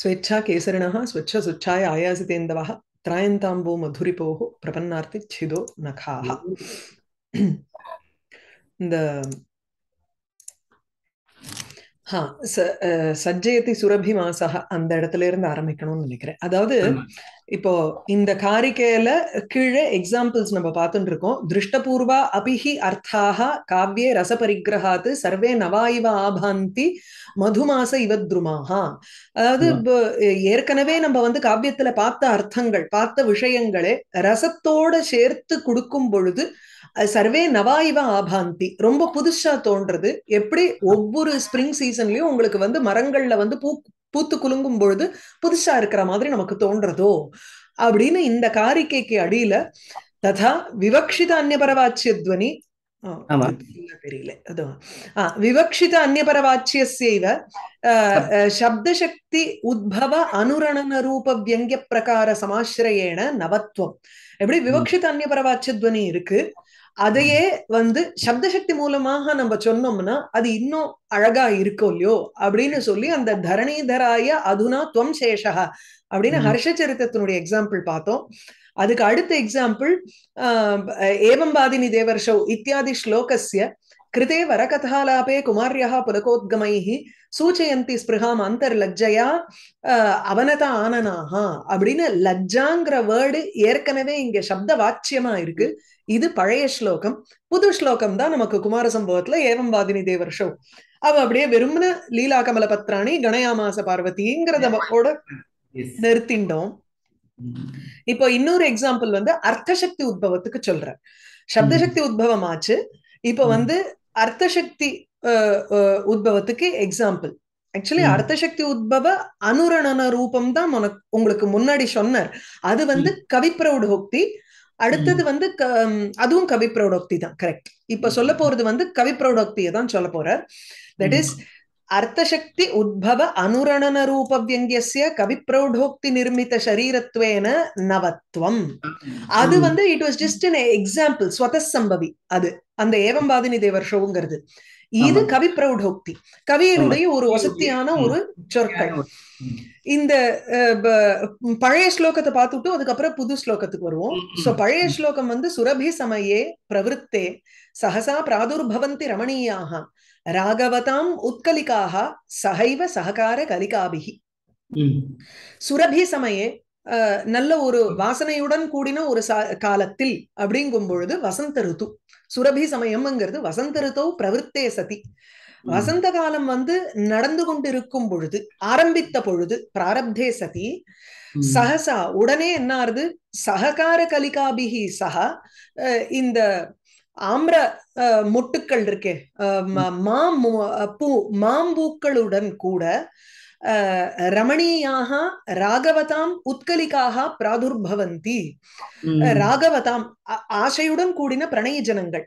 స్వేచ్ఛా కేసరిణ స్వచ్ఛ స్వచ్ఛాయ ఆయాసితేందవ త్రాయంతాంబో మధురిపో ప్రపన్నార్తి ఛిదో నఖా இந்த ஹா சஜ்ஜயதி சுரபி மாசா அந்த இடத்துல இருந்து ஆரம்பிக்கணும்னு நினைக்கிறேன் அதாவது இப்போ இந்த காரிக்கையில கீழே எக்ஸாம்பிள்ஸ் நம்ம பார்த்துட்டு இருக்கோம் திருஷ்டபூர்வா அபிஹி அர்த்தாக காவ்யே ரசபரிகிரகாத்து சர்வே நவாயுவ ஆபாந்தி மதுமாச இவத்ருமாக அதாவது ஏற்கனவே நம்ம வந்து காவியத்துல பார்த்த அர்த்தங்கள் பார்த்த விஷயங்களை ரசத்தோட சேர்த்து கொடுக்கும் பொழுது சர்வே நவாயுவ ஆபாந்தி ரொம்ப புதுசா தோன்றது எப்படி ஒவ்வொரு ஸ்பிரிங் சீசன்லயும் உங்களுக்கு வந்து மரங்கள்ல வந்து பூ பூத்து குலுங்கும் பொழுது புதுசா இருக்கிற மாதிரி நமக்கு தோன்றதோ அப்படின்னு இந்த காரிக்கைக்கு அடியில ததா விவக்ஷித அந்நியபரவாச்சிய துவனி விவக்ஷித அந்நியபரவாச்சியசைவ சப்தசக்தி உத்பவ அனுரணன ரூப வியங்கிய பிரகார சமாசிரயேன நவத்துவம் எப்படி விவக்ஷித அந்நியபரவாச்சிய துவனி இருக்கு அதையே வந்து சப்த சக்தி மூலமாக நம்ம சொன்னோம்னா அது இன்னும் அழகா இருக்கோ இல்லையோ அப்படின்னு சொல்லி அந்த தரணிதராய அதுனா துவம் சேஷகா அப்படின்னு சரித்திரத்தினுடைய எக்ஸாம்பிள் பார்த்தோம் அதுக்கு அடுத்த எக்ஸாம்பிள் ஏவம் பாதினி தேவர்ஷௌ இத்தியாதி ஸ்லோகஸ்ய கிருதே வரகதாலாபே குமாரியா புலகோத்கமைஹி சூச்சயந்தி ஸ்பிருகாம் அந்தர் லஜ்ஜையா அவனதா ஆனனாஹா அப்படின்னு லஜ்ஜாங்கிற வேர்டு ஏற்கனவே இங்க சப்த வாட்சியமா இருக்கு இது பழைய ஸ்லோகம் புது ஸ்லோகம் தான் நமக்கு குமார சம்பவத்துல ஏவம் வாதினி தேவர் ஷோ அவ அப்படியே வெறும்ன லீலா கமல பத்ராணி கணயாமாச பார்வதிங்கிறதோட நிறுத்திண்டோம் இப்போ இன்னொரு எக்ஸாம்பிள் வந்து அர்த்தசக்தி உத்பவத்துக்கு சொல்ற சப்தசக்தி உத்பவம் ஆச்சு இப்போ வந்து அர்த்தசக்தி உத்பவத்துக்கு எக்ஸாம்பிள் ஆக்சுவலி அர்த்தசக்தி உத்பவ அனுரணன ரூபம் தான் உனக்கு உங்களுக்கு முன்னாடி சொன்னார் அது வந்து கவிப்பிரௌடோக்தி அடுத்தது வந்து அதுவும் கவி பிரௌடோக்தி தான் கரெக்ட் இப்ப சொல்ல போறது வந்து கவி பிரௌடோக்தியை தான் சொல்ல போறார் தட் இஸ் அர்த்தசக்தி உத்பவ அனுரணன ரூப கவி கவிப்பிரௌடோக்தி நிர்மித்த சரீரத்வேன நவத்வம் அது வந்து இட் வாஸ் ஜஸ்ட் எக்ஸாம்பிள் ஸ்வத சம்பவி அது அந்த ஏவம்பாதினி தேவர் ஷோங்கிறது இது கவி பிரௌடோக்தி கவியினுடைய ஒரு வசத்தியான ஒரு சொற்கள் இந்த பழைய ஸ்லோகத்தை பார்த்துட்டு அதுக்கப்புறம் புது ஸ்லோகத்துக்கு வருவோம் சோ பழைய ஸ்லோகம் வந்து சுரபி சமயே பிரவருத்தே சகசா பிராதுர்பவந்தி ரமணீயாக ராகவதாம் உத்கலிகாக சகைவ சககார கலிகாபிகி சுரபி சமயே நல்ல ஒரு வாசனையுடன் கூடின ஒரு காலத்தில் அப்படிங்கும் பொழுது வசந்த ருத்து சுரபி சமயம்ங்கிறது வசந்த ருத்தோ பிரவருத்தே சதி வசந்த காலம் வந்து நடந்து கொண்டிருக்கும் பொழுது ஆரம்பித்த பொழுது பிராரப்தே சதி சஹசா உடனே என்ன ஆறுது சககார கலிகாபிகி சகா இந்த ஆம்ர மொட்டுக்கள் இருக்கே மாம் பூ மாம்பூக்களுடன் கூட ரமணீயாக ராகவதாம் உத்கலிக்காக பிராதுர்பவந்தி ராகவதாம் ஆசையுடன் கூடின பிரணய ஜனங்கள்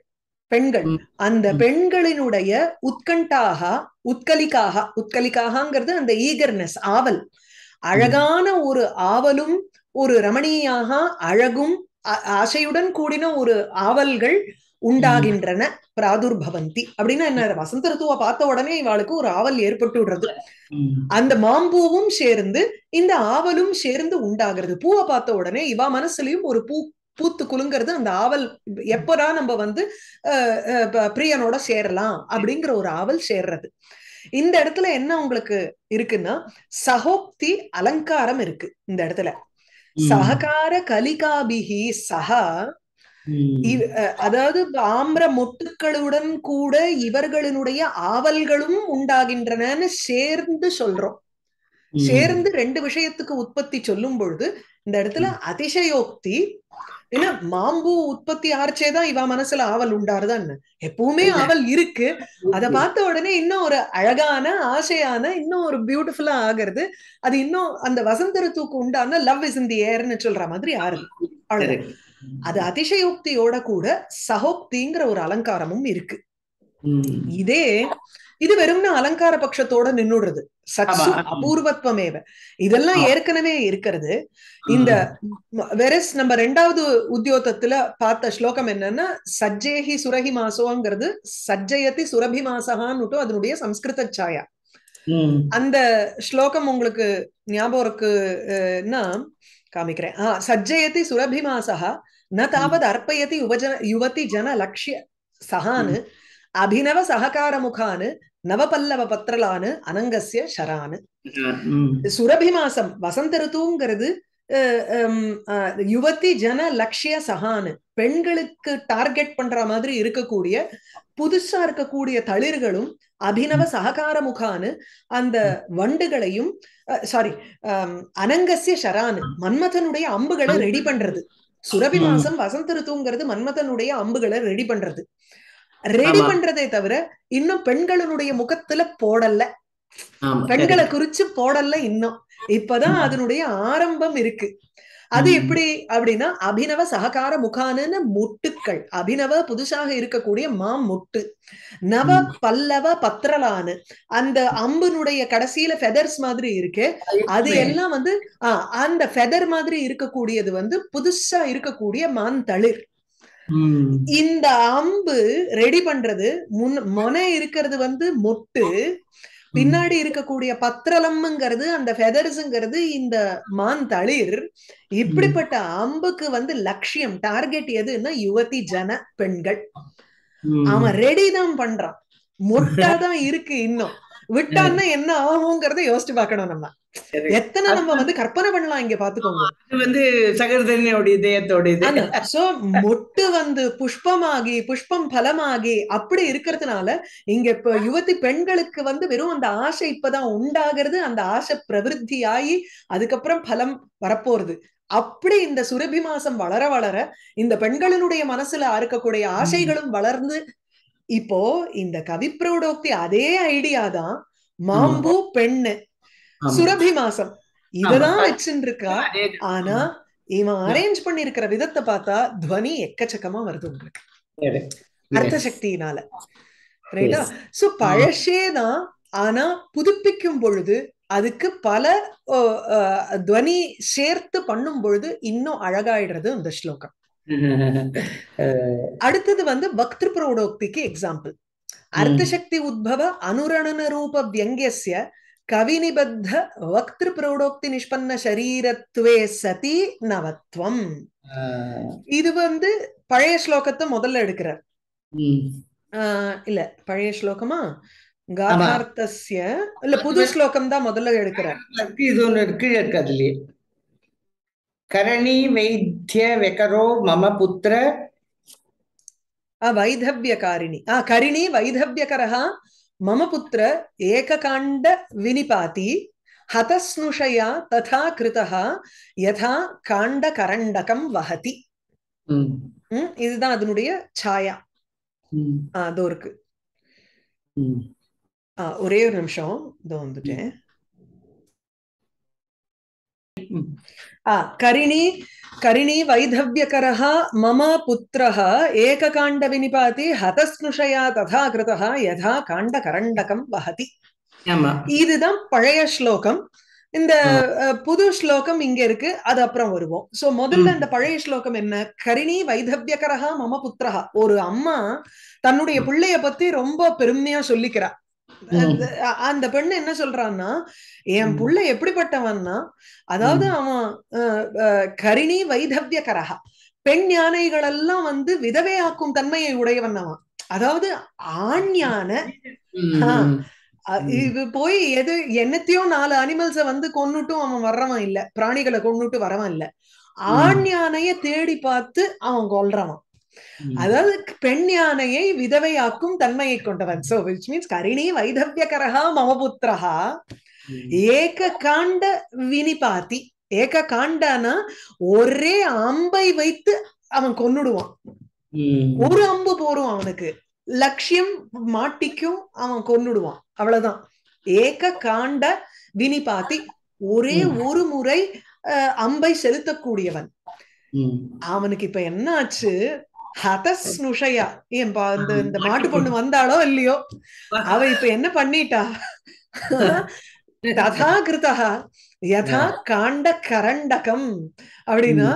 பெண்கள் அந்த பெண்களினுடைய உத்கண்டாக உத்கலிக்காக உத்கலிக்காகங்கிறது அந்த ஈகர்னஸ் ஆவல் அழகான ஒரு ஆவலும் ஒரு ரமணீயாக அழகும் ஆசையுடன் கூடின ஒரு ஆவல்கள் உண்டாகின்றன பிராதுர் பவந்தி அப்படின்னா என்ன வசந்த ரித்துவ பார்த்த உடனே இவாளுக்கு ஒரு ஆவல் ஏற்பட்டு விடுறது அந்த மாம்பூவும் சேர்ந்து இந்த ஆவலும் சேர்ந்து உண்டாகிறது பூவை பார்த்த உடனே இவா மனசுலயும் ஒரு பூ பூத்து குலுங்கிறது அந்த ஆவல் எப்பதான் நம்ம வந்து பிரியனோட சேரலாம் அப்படிங்கிற ஒரு ஆவல் சேர்றது இந்த இடத்துல என்ன உங்களுக்கு இருக்குன்னா சகோக்தி அலங்காரம் இருக்கு இந்த இடத்துல சககார கலிகாபிகி சகா அதாவது ஆம்பர மொட்டுக்களுடன் கூட இவர்களினுடைய ஆவல்களும் உண்டாகின்றன சேர்ந்து சொல்றோம் சேர்ந்து ரெண்டு விஷயத்துக்கு உற்பத்தி சொல்லும் பொழுது இந்த இடத்துல அதிசயோக்தி ஏன்னா மாம்பூ உற்பத்தி ஆர்ச்சேதான் இவா மனசுல ஆவல் உண்டாருதான் எப்பவுமே ஆவல் இருக்கு அத பார்த்த உடனே இன்னும் ஒரு அழகான ஆசையான இன்னும் ஒரு பியூட்டிஃபுல்லா ஆகிறது அது இன்னும் அந்த வசந்த ரித்துக்கு உண்டான லவ் இஸ் இன் ஏர்ன்னு சொல்ற மாதிரி ஆறு அது அதிசயோக்தியோட கூட சகோக்திங்கிற ஒரு அலங்காரமும் இருக்கு இதே இது வெறும் அலங்கார பட்சத்தோட நின்னுடுறது சச்சு அபூர்வத்வமேவ இதெல்லாம் ஏற்கனவே இருக்கிறது இந்த வெரஸ் நம்ம ரெண்டாவது உத்தியோகத்துல பார்த்த ஸ்லோகம் என்னன்னா சஜ்ஜேஹி சுரஹி மாசோங்கிறது சஜ்ஜயத்தி சுரபி மாசகான்னு அதனுடைய சம்ஸ்கிருத சாயா அந்த ஸ்லோகம் உங்களுக்கு ஞாபகம் இருக்குன்னா காமிக்கிறேன் ஆ சஜ்ஜயதி சுரபிமாசா ந தாவது அர்ப்பயதி உபஜன யுவதி ஜன லட்சிய சஹானு அபிநவ சககார முகானு நவபல்லவ பத்திரலானு அனங்கசிய ஷரானு சுரபிமாசம் வசந்த ரித்துங்கிறது யுவதி ஜன லட்சிய சகான் பெண்களுக்கு டார்கெட் பண்ற மாதிரி இருக்கக்கூடிய புதுசா இருக்கக்கூடிய தளிர்களும் அபினவ சககார முகானு அந்த வண்டுகளையும் சாரி அனங்கசிய ஷரானு மன்மதனுடைய அம்புகளை ரெடி பண்றது சுரபி மாசம் வசந்த ரித்துங்கிறது மன்மதனுடைய அம்புகளை ரெடி பண்றது ரெடி பண்றதே தவிர இன்னும் பெண்களுடைய முகத்துல போடல பெண்களை குறிச்சு போடல இன்னும் இப்பதான் அதனுடைய ஆரம்பம் இருக்கு அது எப்படி அப்படின்னா அபினவ சககார முகானுன்னு முட்டுக்கள் அபினவ புதுசாக இருக்கக்கூடிய மா முட்டு நவ பல்லவ பத்திரலானு அந்த அம்புனுடைய கடைசியில ஃபெதர்ஸ் மாதிரி இருக்கு அது எல்லாம் வந்து ஆஹ் அந்த ஃபெதர் மாதிரி இருக்கக்கூடியது வந்து புதுசா இருக்கக்கூடிய மான் தளிர் இந்த அம்பு ரெடி பண்றது முன் மொனை இருக்கிறது வந்து மொட்டு பின்னாடி இருக்கக்கூடிய பத்திரலம்ங்கிறது அந்த ஃபெதர்ஸ்ங்கிறது இந்த மான் தளிர் இப்படிப்பட்ட அம்புக்கு வந்து லட்சியம் டார்கெட் எதுன்னா யுவதி ஜன பெண்கள் அவன் ரெடி தான் பண்றான் மொட்டாதான் இருக்கு இன்னும் விட்டான்னா என்ன ஆகுங்கிறத யோசிச்சு பாக்கணும் நம்ம எத்தனை நம்ம வந்து கற்பனை பண்ணலாம் இங்க பாத்துக்கோங்க அது வந்து சகோதரனுடைய இதயத்தோட சோ மொட்டு வந்து புஷ்பமாகி புஷ்பம் பலமாகி அப்படி இருக்கிறதுனால இங்க இப்ப யுவதி பெண்களுக்கு வந்து வெறும் அந்த ஆசை இப்பதான் உண்டாகிறது அந்த ஆசை பிரவிருத்தி ஆகி அதுக்கப்புறம் பலம் வரப்போறது அப்படி இந்த சுரபி மாசம் வளர வளர இந்த பெண்களினுடைய மனசுல இருக்கக்கூடிய ஆசைகளும் வளர்ந்து இப்போ இந்த கவிப்பிரௌடோக்தி அதே ஐடியா தான் மாம்பூ பெண்ணு சுரபி மாசம் இததான் வச்சுட்டு இருக்கா ஆனா இவன் அரேஞ்ச் பண்ணிருக்கிற விதத்தை பார்த்தா துவனி எக்கச்சக்கமா வருது உங்களுக்கு அர்த்த சக்தியினால ரைட்டா சோ பழசேதான் ஆனா புதுப்பிக்கும் பொழுது அதுக்கு பல துவனி சேர்த்து பண்ணும் பொழுது இன்னும் அழகாயிடுறது இந்த ஸ்லோகம் அடுத்தது வந்து பக்திரு பிரௌடோக்திக்கு எக்ஸாம்பிள் அர்த்தசக்தி உத்பவ அனுரணன ரூப வியங்கியஸ்ய கவிநிபத்த வக்திரு பிரௌடோக்தி நிஷ்பன்ன சரீரத்துவே சதி நவத்வம் இது வந்து பழைய ஸ்லோகத்தை முதல்ல எடுக்கிறார் இல்ல பழைய ஸ்லோகமா காதார்த்தஸ்ய இல்ல புது ஸ்லோகம் தான் முதல்ல எடுக்கிறார் இது ஒண்ணு இருக்கு கரணி வைத்திய வெகரோ மம புத்திர வைதவ்யகாரிணி ஆ கரிணி வைதவ்யகரः மம புத்திர ஏககாண்ட வினிபாதி ஹதஸ்னுஷயா ததா கிருதா யதா காண்ட கரண்டகம் வஹதி இதுதான் அதனுடைய சாயா அதோ இருக்கு ஒரே ஒரு நிமிஷம் இதோ வந்துட்டேன் கரிணி கரிணி மம ஏக காண்ட வினிபாதி ஹதஸ்னுஷயா ததா तथा யதா காண்ட கரண்டகம் वहति இதுதான் பழைய ஸ்லோகம் இந்த புது ஸ்லோகம் இங்க இருக்கு அது அப்புறம் வருவோம் சோ முதல்ல இந்த பழைய ஸ்லோகம் என்ன கரிணி வைதவ்யகரஹா மம புத்திரஹா ஒரு அம்மா தன்னுடைய பிள்ளைய பத்தி ரொம்ப பெருமையா சொல்லிக்கிறா அந்த பெண்ணு என்ன சொல்றான்னா என் புள்ள எப்படிப்பட்டவன்னா அதாவது அவன் கரிணி வைதவிய கரகா பெண் யானைகள் எல்லாம் வந்து விதவையாக்கும் தன்மையை உடையவன் அவன் அதாவது ஆண் யானை இது போய் எது என்னத்தையோ நாலு அனிமல்ஸ வந்து கொன்னுட்டும் அவன் வர்றவன் இல்ல பிராணிகளை கொன்னுட்டு வரவன் இல்ல ஆண் யானைய தேடி பார்த்து அவன் கொல்றவன் அதாவது பெண் யானையை விதவையாக்கும் தன்மையை கொண்டவன் சோ விச் மீன்ஸ் கரிணி வைதவியகரகா மமபுத்திரஹா ஏக காண்ட வினிபாதி ஏக காண்டானா ஒரே அம்பை வைத்து அவன் கொன்னுடுவான் ஒரு அம்பு போரும் அவனுக்கு லட்சியம் மாட்டிக்கும் அவன் கொன்னுடுவான் அவ்வளவுதான் ஏக காண்ட வினிபாதி ஒரே ஒரு முறை அம்பை செலுத்தக்கூடியவன் அவனுக்கு இப்ப என்ன ஆச்சு ஹதஸ்னுஷையா ஏன் இந்த இந்த மாட்டு பொண்ணு வந்தாலோ இல்லையோ அவ இப்ப என்ன பண்ணிட்டா ததா கிருதா யதா காண்ட கரண்டகம் அப்படின்னா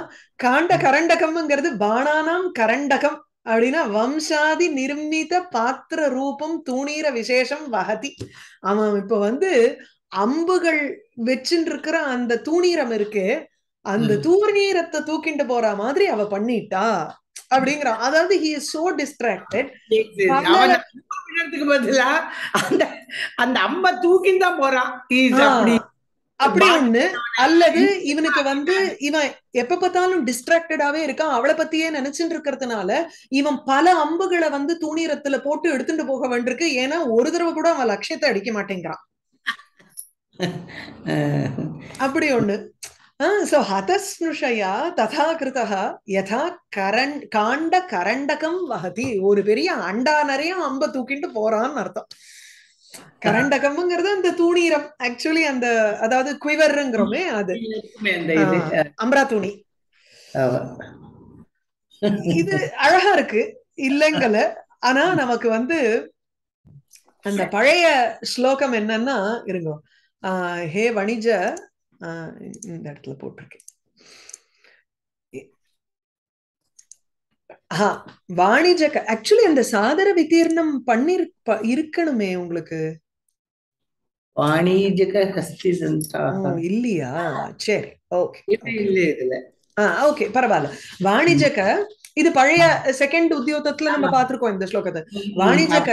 காண்ட கரண்டகம்ங்கிறது பானானாம் கரண்டகம் அப்படின்னா வம்சாதி நிர்மித பாத்திர ரூபம் தூணீர விசேஷம் வகதி அவன் இப்ப வந்து அம்புகள் வச்சுட்டு இருக்கிற அந்த தூணீரம் இருக்கு அந்த தூணீரத்தை தூக்கிட்டு போற மாதிரி அவ பண்ணிட்டா அப்படிங்கிறான் அதாவது ஹி இஸ் சோ டிஸ்ட்ராக்டட் பதிலா அந்த அந்த அம்ப தூக்கின்னு தான் போறான் அப்படி ஒண்ணு அல்லது இவனுக்கு வந்து இவன் எப்ப பார்த்தாலும் டிஸ்ட்ராக்டடாவே இருக்கான் அவளை பத்தியே நினைச்சுட்டு இருக்கிறதுனால இவன் பல அம்புகளை வந்து துணிரத்துல போட்டு எடுத்துட்டு போக வேண்டியிருக்கு ஏன்னா ஒரு தடவை கூட அவன் லட்சியத்தை அடிக்க மாட்டேங்கிறான் அப்படி ஒண்ணு सो ஹதஸ்னுஷயா ததா கிருதா யதா கரண் காண்ட கரண்டகம் வகதி ஒரு பெரிய அண்டா நிறைய அம்ப தூக்கிட்டு போறான்னு அர்த்தம் கரண்டகம்ங்கிறது அந்த தூணீரம் ஆக்சுவலி அந்த அதாவது குவிவர்ங்கிறோமே அது அம்ரா தூணி இது அழகா இருக்கு இல்லைங்கல ஆனா நமக்கு வந்து அந்த பழைய ஸ்லோகம் என்னன்னா இருங்க ஹே வணிஜ இந்த இடத்துல போட்டிருக்கேன் வாணிஜ ஆக்சுவலி அந்த சாதர விதீர்ணம் பண்ணி இருக்கணுமே உங்களுக்கு வாணிஜக ஹஸ்தி இல்லையா சரி ஓகே இல்ல இதுல ஆஹ் ஓகே பரவாயில்ல வாணிஜக இது பழைய செகண்ட் உத்தியோகத்துல நம்ம பாத்திருக்கோம் இந்த ஸ்லோகத்தை வாணிஜக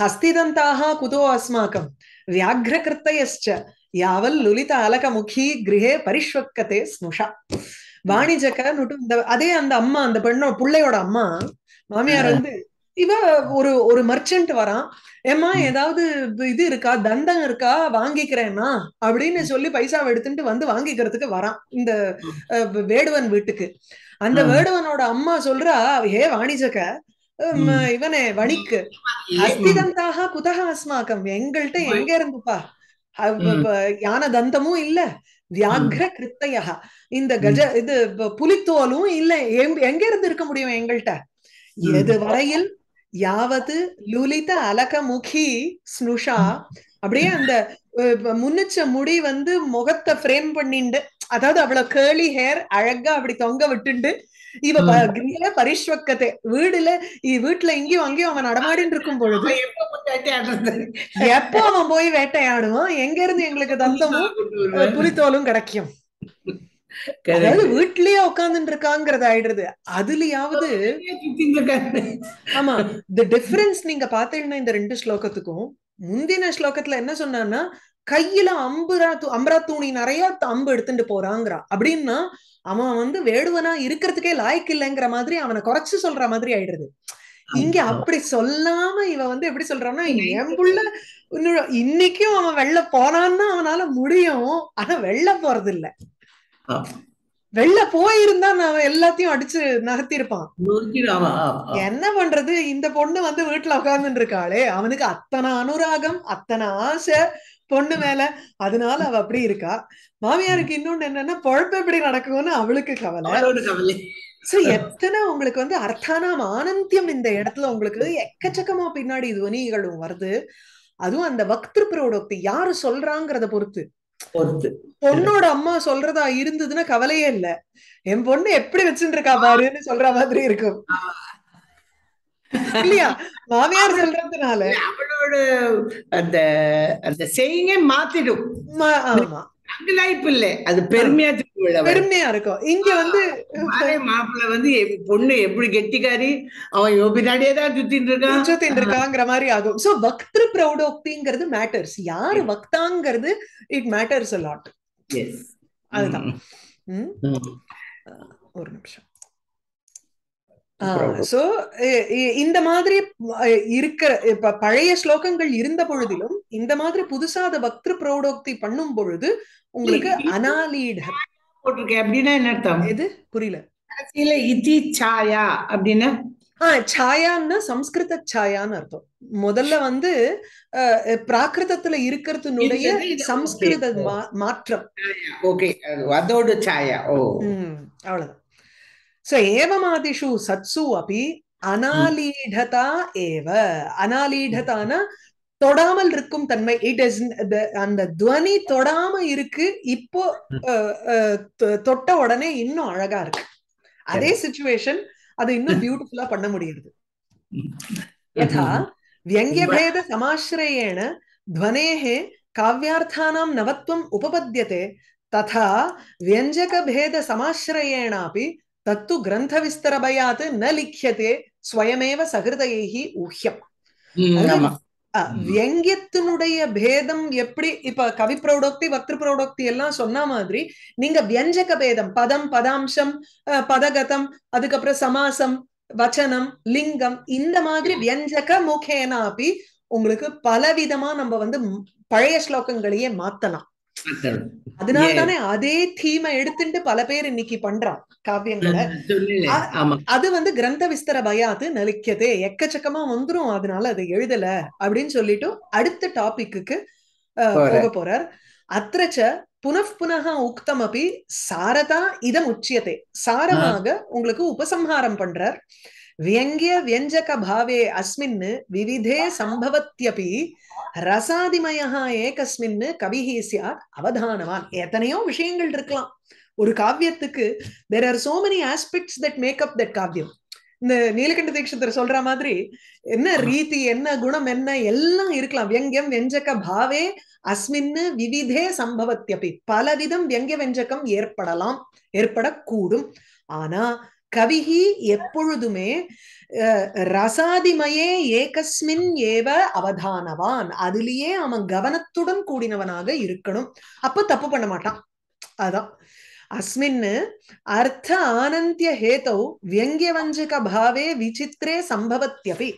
ஹஸ்திதந்தாக குதோ அஸ்மாக்கம் வியாகிரகிருத்தயஸ்ச யாவல் லுலித அலகமுகி கிரகே பரிஷ்வக்கத்தே ஸ்னுஷா நுட்டு இந்த அதே அந்த அம்மா அந்த பெண்ணோட பிள்ளையோட அம்மா மாமியார் வந்து இவ ஒரு ஒரு மர்ச்சன்ட் வரான் ஏமா ஏதாவது இது இருக்கா தண்டம் இருக்கா வாங்கிக்கிறேன்னா அப்படின்னு சொல்லி பைசாவை எடுத்துட்டு வந்து வாங்கிக்கிறதுக்கு வரான் இந்த வேடுவன் வீட்டுக்கு அந்த வேடுவனோட அம்மா சொல்றா ஹே வாணிஜக்க இவனே வணிக்கு அஸ்திதந்தாக குதக அஸ்மாக்கம் எங்கள்கிட்ட எங்க இருந்துப்பா யான தந்தமும் இல்ல வியாகிர கிருத்தையா இந்த கஜ இது புலித்தோலும் இல்ல எங்க இருந்து இருக்க முடியும் எங்கள்கிட்ட எது வரையில் யாவது லுலித அலக முகி ஸ்னுஷா அப்படியே அந்த முன்னிச்ச முடி வந்து முகத்தை ஃப்ரேம் பண்ணிண்டு அதாவது அவ்வளவு கேர்லி ஹேர் அழகா அப்படி தொங்க விட்டுண்டு இவ கிரியில பரிஷ்வக்கத்தை வீடுல வீட்டுல இங்கேயும் அங்கேயும் அவன் நடமாடின்னு இருக்கும் பொழுது எப்போ அவன் போய் வேட்டையாடுவான் எங்க இருந்து எங்களுக்கு தந்தமும் புலித்தோலும் கிடைக்கும் அதாவது வீட்லயே உட்காந்துட்டு இருக்காங்கிறது ஆயிடுறது அதுலயாவது ஆமா தி டிஃபரன்ஸ் நீங்க பாத்தீங்கன்னா இந்த ரெண்டு ஸ்லோகத்துக்கும் முந்தின ஸ்லோகத்துல என்ன சொன்னான்னா கையில அம்புரா அம்பரா தூணி நிறைய அம்பு எடுத்துட்டு போறாங்கிறான் அப்படின்னா அவன் வந்து வேடுவனா இருக்கிறதுக்கே லாய்க்கு இல்லைங்கிற மாதிரி அவனை குறைச்சு சொல்ற மாதிரி ஆயிடுறது இங்க அப்படி சொல்லாம இவ வந்து எப்படி சொல்றான்னா என் புள்ள இன்னைக்கும் அவன் வெளில போனான்னா அவனால முடியும் ஆனா வெளில போறது இல்ல வெளில போயிருந்தா நான் எல்லாத்தையும் அடிச்சு நகர்த்திருப்பான் என்ன பண்றது இந்த பொண்ணு வந்து வீட்டுல உட்கார்ந்து இருக்காளே அவனுக்கு அத்தனை அனுராகம் அத்தனை ஆசை பொண்ணு மேல அதனால அவ அப்படி இருக்கா மாமியாருக்கு இன்னொன்னு என்னன்னா பொழப்பு எப்படி நடக்கும்னு அவளுக்கு கவலை சோ எத்தனை உங்களுக்கு வந்து அர்த்தானாம் ஆனந்தியம் இந்த இடத்துல உங்களுக்கு எக்கச்சக்கமா பின்னாடி இது வணிகளும் வருது அதுவும் அந்த பக்திருப்பரோட யாரு சொல்றாங்கிறத பொறுத்து பொண்ணோட அம்மா சொல்றதா இருந்ததுன்னா கவலையே இல்ல என் பொண்ணு எப்படி வச்சுட்டு இருக்கா பாருன்னு சொல்ற மாதிரி இருக்கும் இல்லையா மாமியார் சொல்றதுனால அவளோட அந்த அந்த செய்யே மாத்திடும் அது பெருமையா பெருமையா இருக்கும் இங்க வந்து மாப்பிள்ள வந்து பொண்ணு எப்படி கெட்டிக்காரி அவன் இவன் பின்னாடியே தான் சுத்திட்டு இருக்கான் சுத்திட்டு இருக்காங்கிற மாதிரி ஆகும் சோ வக்திரு பிரௌடோக்திங்கிறது மேட்டர்ஸ் யாரு பக்தாங்கிறது இட் மேட்டர்ஸ் லாட் அதுதான் ஒரு நிமிஷம் சோ இந்த மாதிரி இருக்கிற இப்ப பழைய ஸ்லோகங்கள் இருந்த பொழுதிலும் இந்த மாதிரி புதுசாத பக்திரு பிரௌடோக்தி பண்ணும் பொழுது உங்களுக்கு அனாலீடு போட்டிருக்கேன் அப்படின்னா என்ன அர்த்தம் எது புரியல கடைசியில இதி சாயா அப்படின்னா ஆஹ் சாயான்னா சம்ஸ்கிருத சாயான்னு அர்த்தம் முதல்ல வந்து பிராகிருதத்துல இருக்கிறதுனுடைய சம்ஸ்கிருத மாற்றம் ஓகே அதோட சாயா ஓ அவ்வளவுதான் स சத்சு அப்படி अपि அனாலீடதா ஏவ அனாலீடதான தொடாமல் இருக்கும் தன்மை இட் இஸ் அந்த துவனி தொடாம இருக்கு இப்போ mm. தொட்ட உடனே இன்னும் அழகா இருக்கு அதே சிச்சுவேஷன் அது இன்னும் பியூட்டிஃபுல்லா பண்ண முடியுது mm-hmm. யதா பேத சமாசிரயேண துவனேஹே காவியார்த்தானாம் நவத்துவம் உபபத்தியதே ததா வியஞ்சக பேத சமாசிரயேணாபி தத்து கிரந்த விஸ்தரபயாது ந லிக்கியதே ஸ்வயமேவ சகிருதையை ஊஹ்யம் வியங்கியத்தினுடைய பேதம் எப்படி இப்ப கவி பிரௌடோக்தி வக்திரு பிரௌடோக்தி எல்லாம் சொன்ன மாதிரி நீங்க வியஞ்சக பேதம் பதம் பதாம்சம் பதகதம் அதுக்கப்புறம் சமாசம் வச்சனம் லிங்கம் இந்த மாதிரி வியஞ்சக முகேனாபி உங்களுக்கு பலவிதமா நம்ம வந்து பழைய ஸ்லோகங்களையே மாத்தலாம் அதனால தானே அதே தீமை எடுத்துட்டு பல பேர் இன்னைக்கு பண்றான் காவியங்களை அது வந்து கிரந்த விஸ்தர பயாது நலிக்கதே எக்கச்சக்கமா வந்துரும் அதனால அதை எழுதல அப்படின்னு சொல்லிட்டு அடுத்த டாபிக்கு போக போறார் அத்திரச்ச புனகா உக்தம் அப்படி சாரதா இதம் உச்சியதே சாரமாக உங்களுக்கு உபசம்ஹாரம் பண்றார் வியங்கிய வியஞ்சக பாவே அஸ்மின் விவிதே சம்பவத்தியபி ரசாதிமயா ஏகஸ்மின்னு கவிஹி சியாத் அவதானவான் எத்தனையோ விஷயங்கள் இருக்கலாம் ஒரு காவியத்துக்கு there are so many aspects that make up that காவியம் இந்த நீலகண்ட தீட்சத்தர் சொல்ற மாதிரி என்ன ரீதி என்ன குணம் என்ன எல்லாம் இருக்கலாம் வியங்கியம் வெஞ்சக பாவே அஸ்மின்னு விவிதே சம்பவத்தியப்பி பலவிதம் வியங்கிய வெஞ்சகம் ஏற்படலாம் ஏற்படக்கூடும் ஆனா கவிஹி எப்பொழுதுமே ரசாதிமயே ஏகஸ்மின் ஏவ அவதானவான் அதுலயே அவன் கவனத்துடன் கூடினவனாக இருக்கணும் அப்ப தப்பு பண்ண மாட்டான் அதான் அஸ்மின் அர்த்த ஆனந்திய ஹேதௌ வியங்கியவஞ்சக பாவே விசித்திரே சம்பவத்தியபி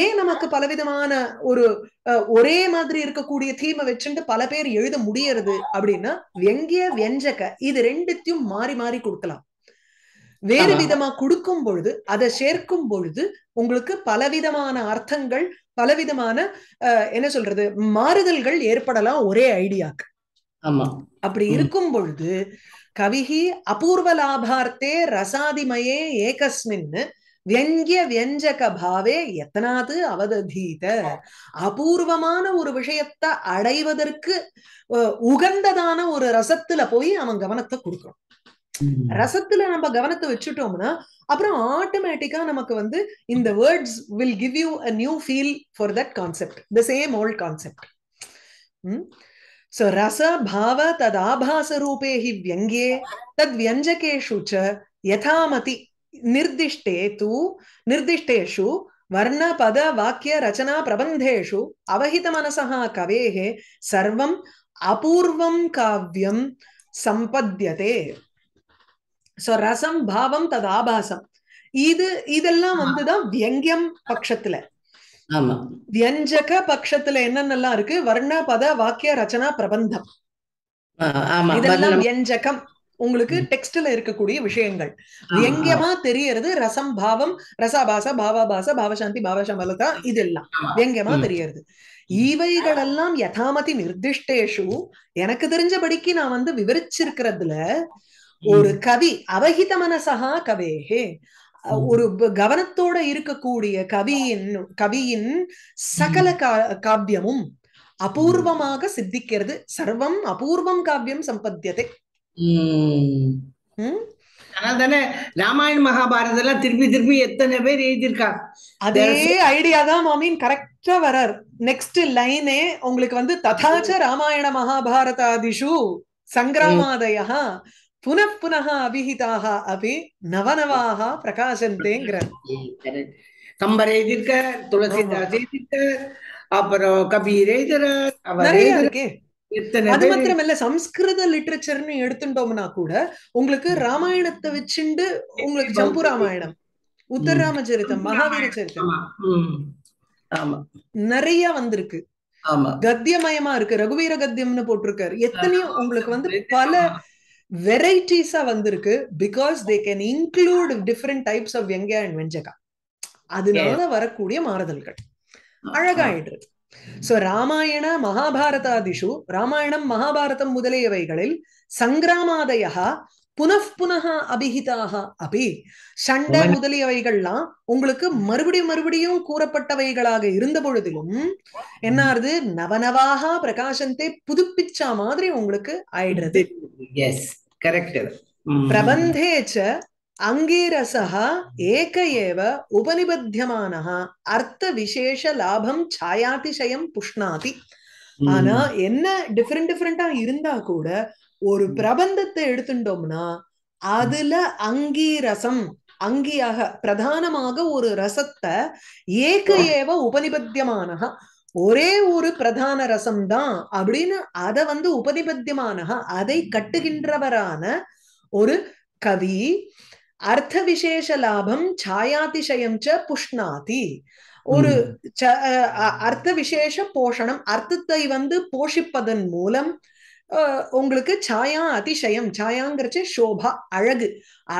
ஏன் நமக்கு பலவிதமான ஒரு ஒரே மாதிரி இருக்கக்கூடிய தீமை வச்சுட்டு பல பேர் எழுத முடியறது அப்படின்னா வியங்கிய வியஞ்சக இது ரெண்டுத்தையும் மாறி மாறி கொடுக்கலாம் வேறு விதமா கொடுக்கும் பொழுது அதை சேர்க்கும் பொழுது உங்களுக்கு பலவிதமான அர்த்தங்கள் பலவிதமான என்ன சொல்றது மாறுதல்கள் ஏற்படலாம் ஒரே ஐடியாக்கு அப்படி இருக்கும் பொழுது கவிஹி அபூர்வ லாபார்த்தே ரசாதிமயே ஏகஸ்மின்னு வியங்கிய வியஞ்சக பாவே எத்தனாது அவததீத அபூர்வமான ஒரு விஷயத்த அடைவதற்கு உகந்ததான ஒரு ரசத்துல போய் அவன் கவனத்தை கொடுக்கணும் ரசத்துல நம்ம கவனத்தை வச்சுட்டோம்னா அப்புறம் ஆட்டோமேட்டிக்கா நமக்கு வந்து இந்த words will give you a new feel for that concept the same old concept so ரச பாவ தத் ஆபாச ரூபே ஹி வியங்கே தத் வியஞ்சகேஷு ச யதாமதி நிர்திஷ்டே தூ நிர்திஷ்டேஷு வர்ண பத வாக்கிய ரச்சனா பிரபந்தேஷு அவஹித மனசா கவேஹே சர்வம் அபூர்வம் காவியம் சம்பத்தியதே சோ ரசம் பாவம் தது ஆபாசம் இது இதெல்லாம் வந்துதான் வியங்கியம் பட்சத்துல வியஞ்சக பட்சத்துல என்னென்னலாம் இருக்கு வர்ண பத வாக்கிய ரச்சனா பிரபந்தம் இதெல்லாம் வியஞ்சகம் உங்களுக்கு டெக்ஸ்ட்ல இருக்கக்கூடிய விஷயங்கள் வியங்கியமா தெரியறது ரசம் பாவம் ரசாபாச பாவாபாச பாவசாந்தி பாவசமலதா இதெல்லாம் வியங்கியமா தெரியறது இவைகளெல்லாம் யதாமதி நிர்திஷ்டேஷு எனக்கு தெரிஞ்சபடிக்கு நான் வந்து விவரிச்சிருக்கிறதுல ஒரு கவி அவகித மனசகா கவேகே ஒரு கவனத்தோட இருக்கக்கூடிய கவியின் கவியின் சகல காவியமும் அபூர்வமாக சித்திக்கிறது சர்வம் அபூர்வம் காவியம் சம்பத்தியதை அதனால ராமாயண மகாபாரதம் எல்லாம் திருப்பி திருப்பி எத்தனை பேர் எழுதியிருக்கா அதே ஐடியா தான் மாமீன் கரெக்டா வரார் நெக்ஸ்ட் லைனே உங்களுக்கு வந்து ததாச்ச ராமாயண மகாபாரதாதிஷு சங்கிராமாதயா புன புனக அபிஹிதாக அபி நவநவாக பிரகாசந்தேங்கிற கம்பர் எழுதியிருக்கார் துளசிதாஸ் எழுதியிருக்கார் அப்புறம் கபீர் எழுதுறார் நிறைய இருக்கே அது மாத்திரம் இல்ல சம்ஸ்கிருத லிட்ரேச்சர்னு எடுத்துட்டோம்னா கூட உங்களுக்கு ராமாயணத்தை வச்சுண்டு உங்களுக்கு ஜம்பு ராமாயணம் உத்தரராம சரித்தம் மகாவீர சரித்தம் நிறைய வந்திருக்கு கத்தியமயமா இருக்கு ரகுவீர கத்தியம்னு போட்டிருக்காரு எத்தனையோ உங்களுக்கு வந்து பல வெரைட்டிஸா வந்திருக்கு because they can include different types of வெங்காய அண்ட் வெஞ்சகா அதனால வரக்கூடிய மாறுதல்கள் அழகாயிடு சோ ராமாயண மகாபாரதாதிஷு ராமாயணம் மகாபாரதம் முதலியவைகளில் சங்கிராமாதயா புனப் புனக அபிஹிதாக அபி சண்டை முதலியவைகள்லாம் உங்களுக்கு மறுபடியும் மறுபடியும் கூறப்பட்டவைகளாக இருந்த பொழுதிலும் என்ன நவநவாக பிரகாசத்தை புதுப்பிச்சா மாதிரி உங்களுக்கு ஆயிடுறது எஸ் கரெக்ட் mm-hmm. பிரபந்தே ச அங்கீரசः ஏக ஏவ உபனிபத்தியமானः அர்த்த விசேஷ லாபம் சாயாதிசயம் புஷ்ணாதி ஆனா mm-hmm. என்ன டிஃப்ரெண்ட் டிஃப்ரெண்டா இருந்தா கூட ஒரு mm-hmm. பிரபந்தத்தை எடுத்துட்டோம்னா அதுல அங்கீரசம் அங்கியாக பிரதானமாக ஒரு ரசத்தை ஏக ஏவ உபனிபத்தியமானக ஒரே ஒரு பிரதான ரசம் தான் அப்படின்னு அதை வந்து உபதிபத்தியமான அதை கட்டுகின்றவரான ஒரு கவி அர்த்த விசேஷ லாபம் சாயாதிசயம் ச புஷ்ணாதி ஒரு அர்த்த விசேஷ போஷணம் அர்த்தத்தை வந்து போஷிப்பதன் மூலம் உங்களுக்கு சாயா அதிசயம் சாயாங்கிறச்சு சோபா அழகு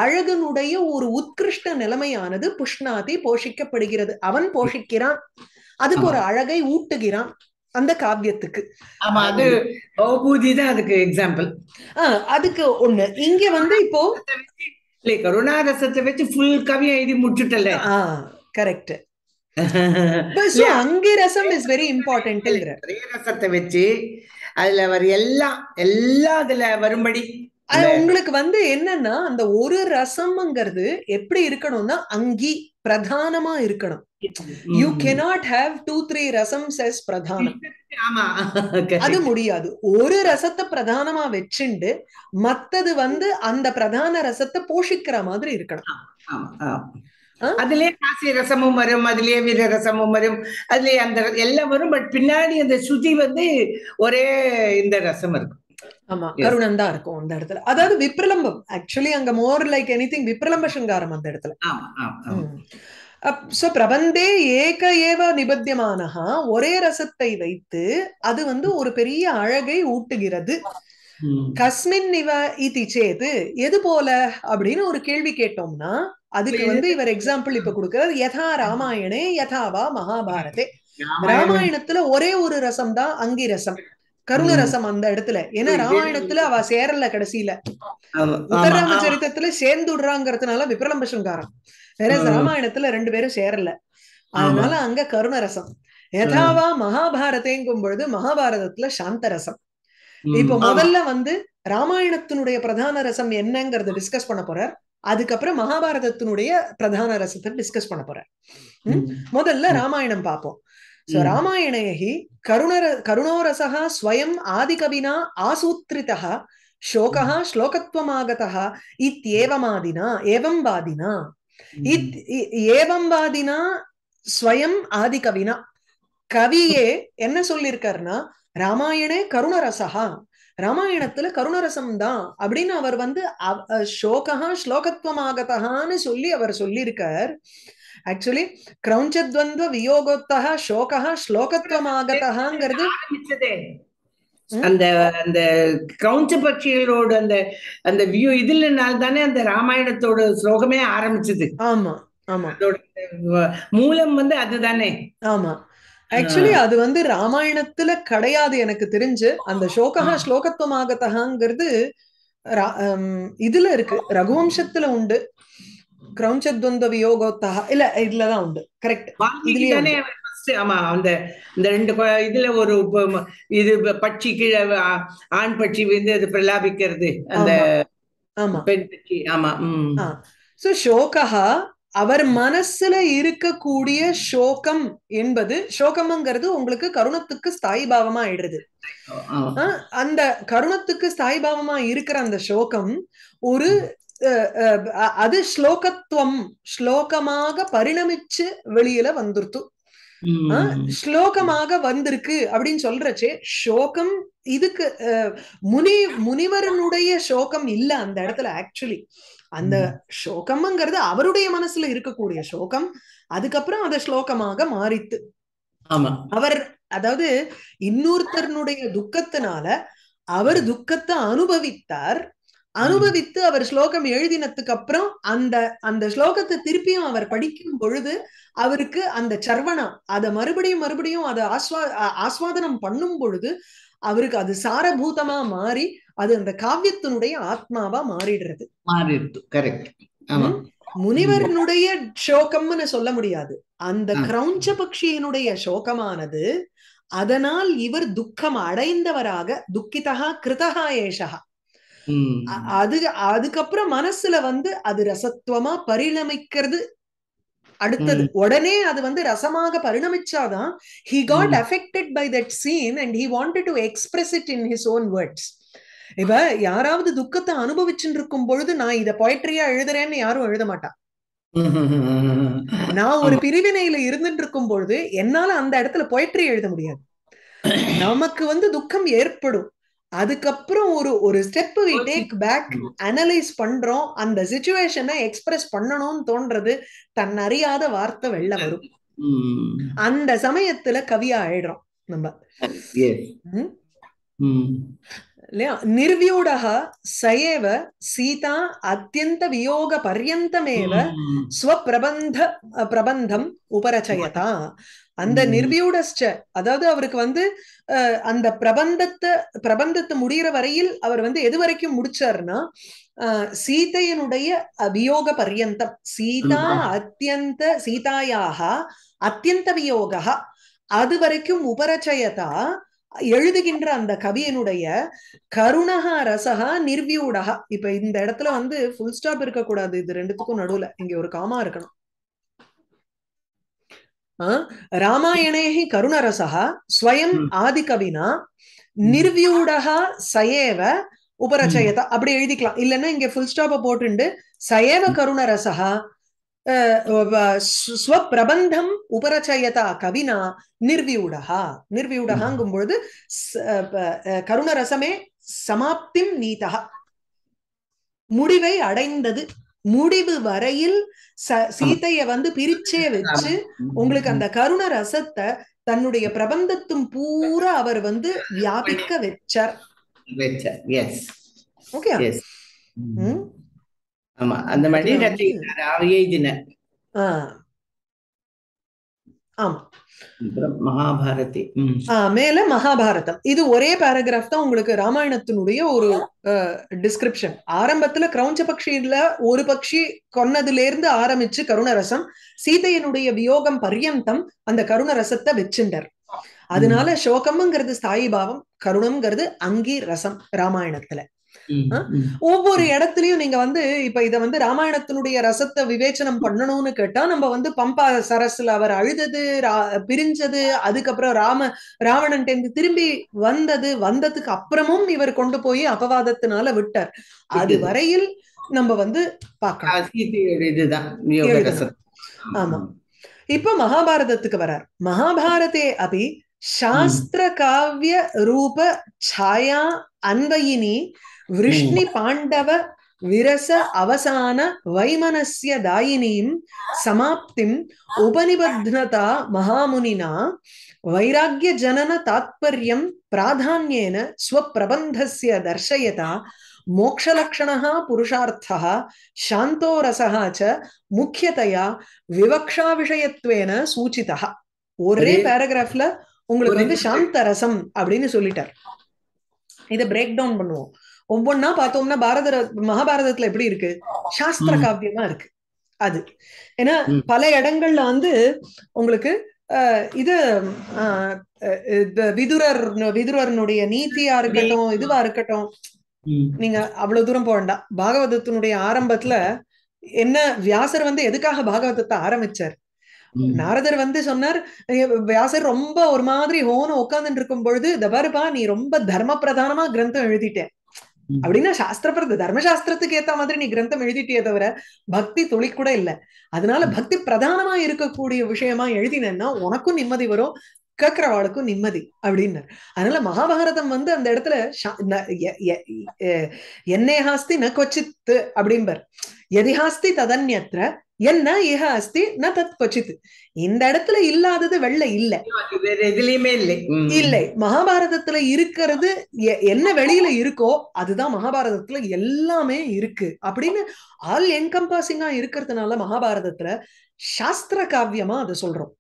அழகனுடைய ஒரு உத்கிருஷ்ட நிலைமையானது புஷ்ணாதி போஷிக்கப்படுகிறது அவன் போஷிக்கிறான் அதுக்கு ஒரு அழகை ஊட்டுகிறான் அந்த காவியத்துக்கு அதுக்கு எக்ஸாம்பிள் அதுக்கு ஒண்ணு இங்க வந்து இப்போ கருணாரசத்தை வச்சு ஃபுல் கவியம் எழுதி முடிச்சுட்டல கரெக்ட் அங்கே ரசம் இஸ் வெரி இம்பார்ட்டன்ட் ரசத்தை வச்சு அதுல அவர் எல்லாம் எல்லா இதுல வரும்படி உங்களுக்கு வந்து என்னன்னா அந்த ஒரு ரசம்ங்கிறது எப்படி இருக்கணும்னா அங்கி பிரதானமா இருக்கணும் you cannot have two three ரசம் செஸ் பிரதானம் அது முடியாது ஒரு ரசத்தை பிரதானமா வச்சுண்டு மத்தது வந்து அந்த பிரதான ரசத்தை போஷிக்கிற மாதிரி இருக்கணும் அதுலயே காசி ரசமும் வரும் அதுலயே வீர ரசமும் வரும் அதுலயே அந்த எல்லாம் வரும் பட் பின்னாடி அந்த சுதி வந்து ஒரே இந்த ரசம் இருக்கும் ஆமா கருணம் தான் இருக்கும் அந்த இடத்துல அதாவது விப்ரலம்பம் ஆக்சுவலி அங்க மோர் லைக் எனி திங் விப்ரலம்ப சிங்காரம் அந்த இடத்துல சோ பிரபந்தே ஏக ஏவ நிபத்தியமானஹா ஒரே ரசத்தை வைத்து அது வந்து ஒரு பெரிய அழகை ஊட்டுகிறது கஸ்மின் இவ இதி சேது எது போல அப்படின்னு ஒரு கேள்வி கேட்டோம்னா அதுக்கு வந்து இவர் எக்ஸாம்பிள் இப்ப கொடுக்கிறார் யதா ராமாயணே யதாவா மகாபாரதே ராமாயணத்துல ஒரே ஒரு ரசம் தான் அங்கி ரசம் கருணரசம் அந்த இடத்துல ஏன்னா ராமாயணத்துல அவ சேரல கடைசியில உத்தரராம சரித்திரத்துல சேர்ந்து விடுறாங்கிறதுனால விப்ரலம்பஷன்காரன் வேற ராமாயணத்துல ரெண்டு பேரும் சேரல அதனால அங்க கருணரசம் எதாவா யதாவா மகாபாரதேங்கும் பொழுது மகாபாரதத்துல சாந்த ரசம் இப்போ முதல்ல வந்து ராமாயணத்தினுடைய பிரதான ரசம் என்னங்கறத டிஸ்கஸ் பண்ண போறார் அதுக்கப்புறம் மகாபாரதத்தினுடைய பிரதான ரசத்தை டிஸ்கஸ் பண்ண போறார் முதல்ல ராமாயணம் பார்ப்போம் சோ ராமாயணயி கருணர கருணோரசா ஸ்வயம் ஆதிகவினா ஆசூத்ரிதா शोकः श्लोकत्वमागतः ஏவம் एवं இத் ஏவம் वादिना ஸ்வயம் ஆதிகவினா கவியே என்ன சொல்லிருக்கார்னா ராமாயணே கருணரசகா ராமாயணத்துல கருணரசம் தான் அப்படின்னு அவர் வந்து சோகா ஸ்லோகத்துவமாகத்தகான்னு சொல்லி அவர் சொல்லியிருக்கார் ஆக்சுவலி கிரௌஞ்சத்வந்த வியோகோத்தக ஸ்லோகத்துவம் ஸ்லோகத்துவமாகத்தகாங்கிறது அந்த அந்த கிரௌஞ்ச பட்சிகளோட அந்த அந்த வியூ இதுலனால தானே அந்த ராமாயணத்தோட ஸ்லோகமே ஆரம்பிச்சது ஆமா ஆமா மூலம் வந்து அதுதானே ஆமா ஆக்சுவலி அது வந்து ராமாயணத்துல கிடையாது எனக்கு தெரிஞ்சு அந்த சோகா ஸ்லோகத்துவமாகத்தகாங்கிறது இதுல இருக்கு ரகுவம்சத்துல உண்டு கிரௌஞ்சத் துவந்த வியோகோத்தா இல்ல இதுலதான் உண்டு கரெக்ட் இதுலயே ஆமா அந்த இந்த ரெண்டு இதுல ஒரு இது பட்சி கீழே ஆண் பட்சி வந்து அது பிரலாபிக்கிறது அந்த பெண் பட்சி ஆமா உம் சோ ஷோகா அவர் மனசுல இருக்கக்கூடிய சோகம் என்பது சோகம்ங்கிறது உங்களுக்கு கருணத்துக்கு ஸ்தாயி பாவமா ஆயிடுது அந்த கருணத்துக்கு ஸ்தாயி பாவமா இருக்கிற அந்த சோகம் ஒரு அது ஸ்லோகத்துவம் ஸ்லோகமாக பரிணமிச்சு வெளியில வந்துருத்து ஸ்லோகமாக வந்திருக்கு அப்படின்னு சொல்றச்சே ஷோகம் இதுக்கு முனி முனிவரனுடைய சோகம் இல்ல அந்த இடத்துல ஆக்சுவலி அந்த சோகம்ங்கிறது அவருடைய மனசுல இருக்கக்கூடிய சோகம் அதுக்கப்புறம் அதை ஸ்லோகமாக மாறித்து அவர் அதாவது இன்னொருத்தருடைய துக்கத்தினால அவர் துக்கத்தை அனுபவித்தார் அனுபவித்து அவர் ஸ்லோகம் எழுதினதுக்கு அப்புறம் அந்த அந்த ஸ்லோகத்தை திருப்பியும் அவர் படிக்கும் பொழுது அவருக்கு அந்த சர்வணம் அதை மறுபடியும் மறுபடியும் அதை ஆஸ்வா ஆஸ்வாதனம் பண்ணும் பொழுது அவருக்கு அது சாரபூதமா மாறி அது அந்த காவியத்தினுடைய ஆத்மாவா மாறிடுறது மாறிடுது கரெக்ட் முனிவர்னுடைய சோகம்னு சொல்ல முடியாது அந்த கிரௌஞ்ச பக்ஷியினுடைய சோகமானது அதனால் இவர் துக்கம் அடைந்தவராக துக்கிதா கிருதகா ஏஷகா அது அதுக்கப்புறம் மனசுல வந்து அது ரசத்துவமா பரிணமிக்கிறது அடுத்தது உடனே அது வந்து ரசமாக பரிணமிச்சாதான் he got affected by that scene and he wanted to express it in his own words இப்ப யாராவது துக்கத்தை அனுபவிச்சுட்டு இருக்கும் பொழுது நான் இதை பொயட்ரியா எழுதுறேன்னு யாரும் எழுத மாட்டான் நான் ஒரு பிரிவினையில இருந்துட்டு இருக்கும் பொழுது என்னால அந்த இடத்துல பொயட்ரி எழுத முடியாது நமக்கு வந்து துக்கம் ஏற்படும் அதுக்கப்புறம் ஒரு ஒரு step we take back analyse பண்றோம் அந்த சிச்சுவேஷனை எக்ஸ்பிரஸ் பண்ணணும்னு தோன்றது தன் அறியாத வார்த்தை வெளில வரும் அந்த சமயத்துல கவியா ஆயிடுறோம் நம்ம இல்லையா நிர்வியூடக சயேவ சீதா அத்தியந்த வியோக பர்யந்தமேவ ஸ்வபிரபந்த பிரபந்தம் உபரச்சயதா அந்த நிர்வியூடஸ்ட அதாவது அவருக்கு வந்து அந்த பிரபந்தத்தை பிரபந்தத்தை முடிகிற வரையில் அவர் வந்து எது வரைக்கும் முடிச்சாருன்னா சீதையனுடைய வியோக பர்யந்தம் சீதா அத்தியந்த சீதாயாக அத்தியந்த வியோக அது வரைக்கும் உபரச்சயதா எழுதுகின்ற அந்த கவியனுடைய கருணகா ரசகா நிர்வியூடகா இப்ப இந்த இடத்துல வந்து ஃபுல் ஸ்டாப் இருக்கக்கூடாது இது ரெண்டுத்துக்கும் நடுவுல இங்க ஒரு காமா இருக்கணும் रामायणैः करुणरसः ஆதி கவினா நிர்வியூடகா சயேவ உபரச்சயத அப்படி எழுதிக்கலாம் இல்லைன்னா இங்க ஃபுல் ஸ்டாப்பை போட்டுண்டு சயேவ கருணரசா ஸ்வப்பிரபந்தம் உபரச்சயதா கவினா நிர்வியூடகா நிர்வியூடகாங்கும் பொழுது கருணரசமே சமாப்திம் நீதா முடிவை அடைந்தது முடிவு வரையில் சீத்தைய வந்து பிரிச்சே வச்சு உங்களுக்கு அந்த கருண ரசத்தை தன்னுடைய பிரபந்தத்தும் பூரா அவர் வந்து வியாபிக்க வச்சார் ஓகே ஆமா அந்த ஆமா மகாபாரதி மேல மகாபாரதம் இது ஒரே பேராகிராஃப் தான் உங்களுக்கு ராமாயணத்தினுடைய ஒரு டிஸ்கிரிப்ஷன் ஆரம்பத்துல கிரௌஞ்ச பக்ஷியில ஒரு பக்ஷி கொன்னதுல இருந்து ஆரம்பிச்சு கருணரசம் சீதையனுடைய வியோகம் பர்யந்தம் அந்த கருணரசத்தை வச்சுண்டர் அதனால சோகம்ங்கிறது ஸ்தாயி பாவம் கருணம்ங்கிறது அங்கி ரசம் ராமாயணத்துல ஒவ்வொரு இடத்துலயும் நீங்க வந்து இப்ப இத வந்து ராமாயணத்தினுடைய ரசத்தை விவேச்சனம் பண்ணணும்னு கேட்டா நம்ம வந்து பம்பா சரஸ்ல அவர் அழுதது பிரிஞ்சது அதுக்கப்புறம் ராம ராவணன் திரும்பி வந்தது வந்ததுக்கு அப்புறமும் இவர் கொண்டு போய் அபவாதத்தினால விட்டார் அது வரையில் நம்ம வந்து பார்க்கலாம் ஆமா இப்ப மகாபாரதத்துக்கு வரார் மகாபாரதே அபி சாஸ்திர காவிய ரூப சாயா ಅನ್ವಯಿನಿ விருஷ்ணி பாண்டவ விரச அவசான வைமனசிய தாயினியும் சமாப்திம் உபனிபத்னதா மகாமுனினா வைராகிய ஜனன தாத்பரியம் பிராதான்யேன ஸ்வப்பிரபந்தசிய தர்ஷயதா மோக்ஷலக்ஷணா புருஷார்த்தா சாந்தோரசா ச च முக்கியதையா விவக்ஷா விஷயத்துவேன சூச்சிதா ஒரே பேராகிராஃப்ல உங்களுக்கு வந்து சாந்தரசம் அப்படின்னு சொல்லிட்டார் இதை பிரேக் டவுன் பண்ணுவோம் ஒவ்வொன்னா பார்த்தோம்னா பாரத மகாபாரதத்துல எப்படி இருக்கு சாஸ்திர காவியமா இருக்கு அது ஏன்னா பல இடங்கள்ல வந்து உங்களுக்கு இது விதுரர் விதுரனுடைய நீதியா இருக்கட்டும் இதுவா இருக்கட்டும் நீங்க அவ்வளவு தூரம் போக வேண்டாம் பாகவதத்தினுடைய ஆரம்பத்துல என்ன வியாசர் வந்து எதுக்காக பாகவதத்தை ஆரம்பிச்சார் நாரதர் வந்து சொன்னார் வியாசர் ரொம்ப ஒரு மாதிரி ஹோன உட்காந்துட்டு இருக்கும் பொழுது தபாருப்பா நீ ரொம்ப தர்ம பிரதானமா கிரந்தம் எழுதிட்டேன் அப்படின்னா சாஸ்திர தர்மசாஸ்திரத்துக்கு ஏத்த மாதிரி நீ கிரந்தம் எழுதிட்டே தவிர பக்தி துளி கூட இல்ல அதனால பக்தி பிரதானமா இருக்கக்கூடிய விஷயமா எழுதினேன்னா உனக்கும் நிம்மதி வரும் கேட்கிறவாளுக்கும் நிம்மதி அப்படின்னாரு அதனால மகாபாரதம் வந்து அந்த இடத்துல என்னே ஹாஸ்தி ந கொச்சித்து அப்படின்பர் எதிஹாஸ்தி ததன்யத்ர என்ன ஏக அஸ்தி ந தத் இந்த இடத்துல இல்லாதது வெள்ளை இல்ல எதுலயுமே இல்லை இல்லை மகாபாரதத்துல இருக்கிறது என்ன வெளியில இருக்கோ அதுதான் மகாபாரதத்துல எல்லாமே இருக்கு அப்படின்னு ஆல் என்கம்பாசிங்கா இருக்கிறதுனால மகாபாரதத்துல சாஸ்திர காவியமா அதை சொல்றோம்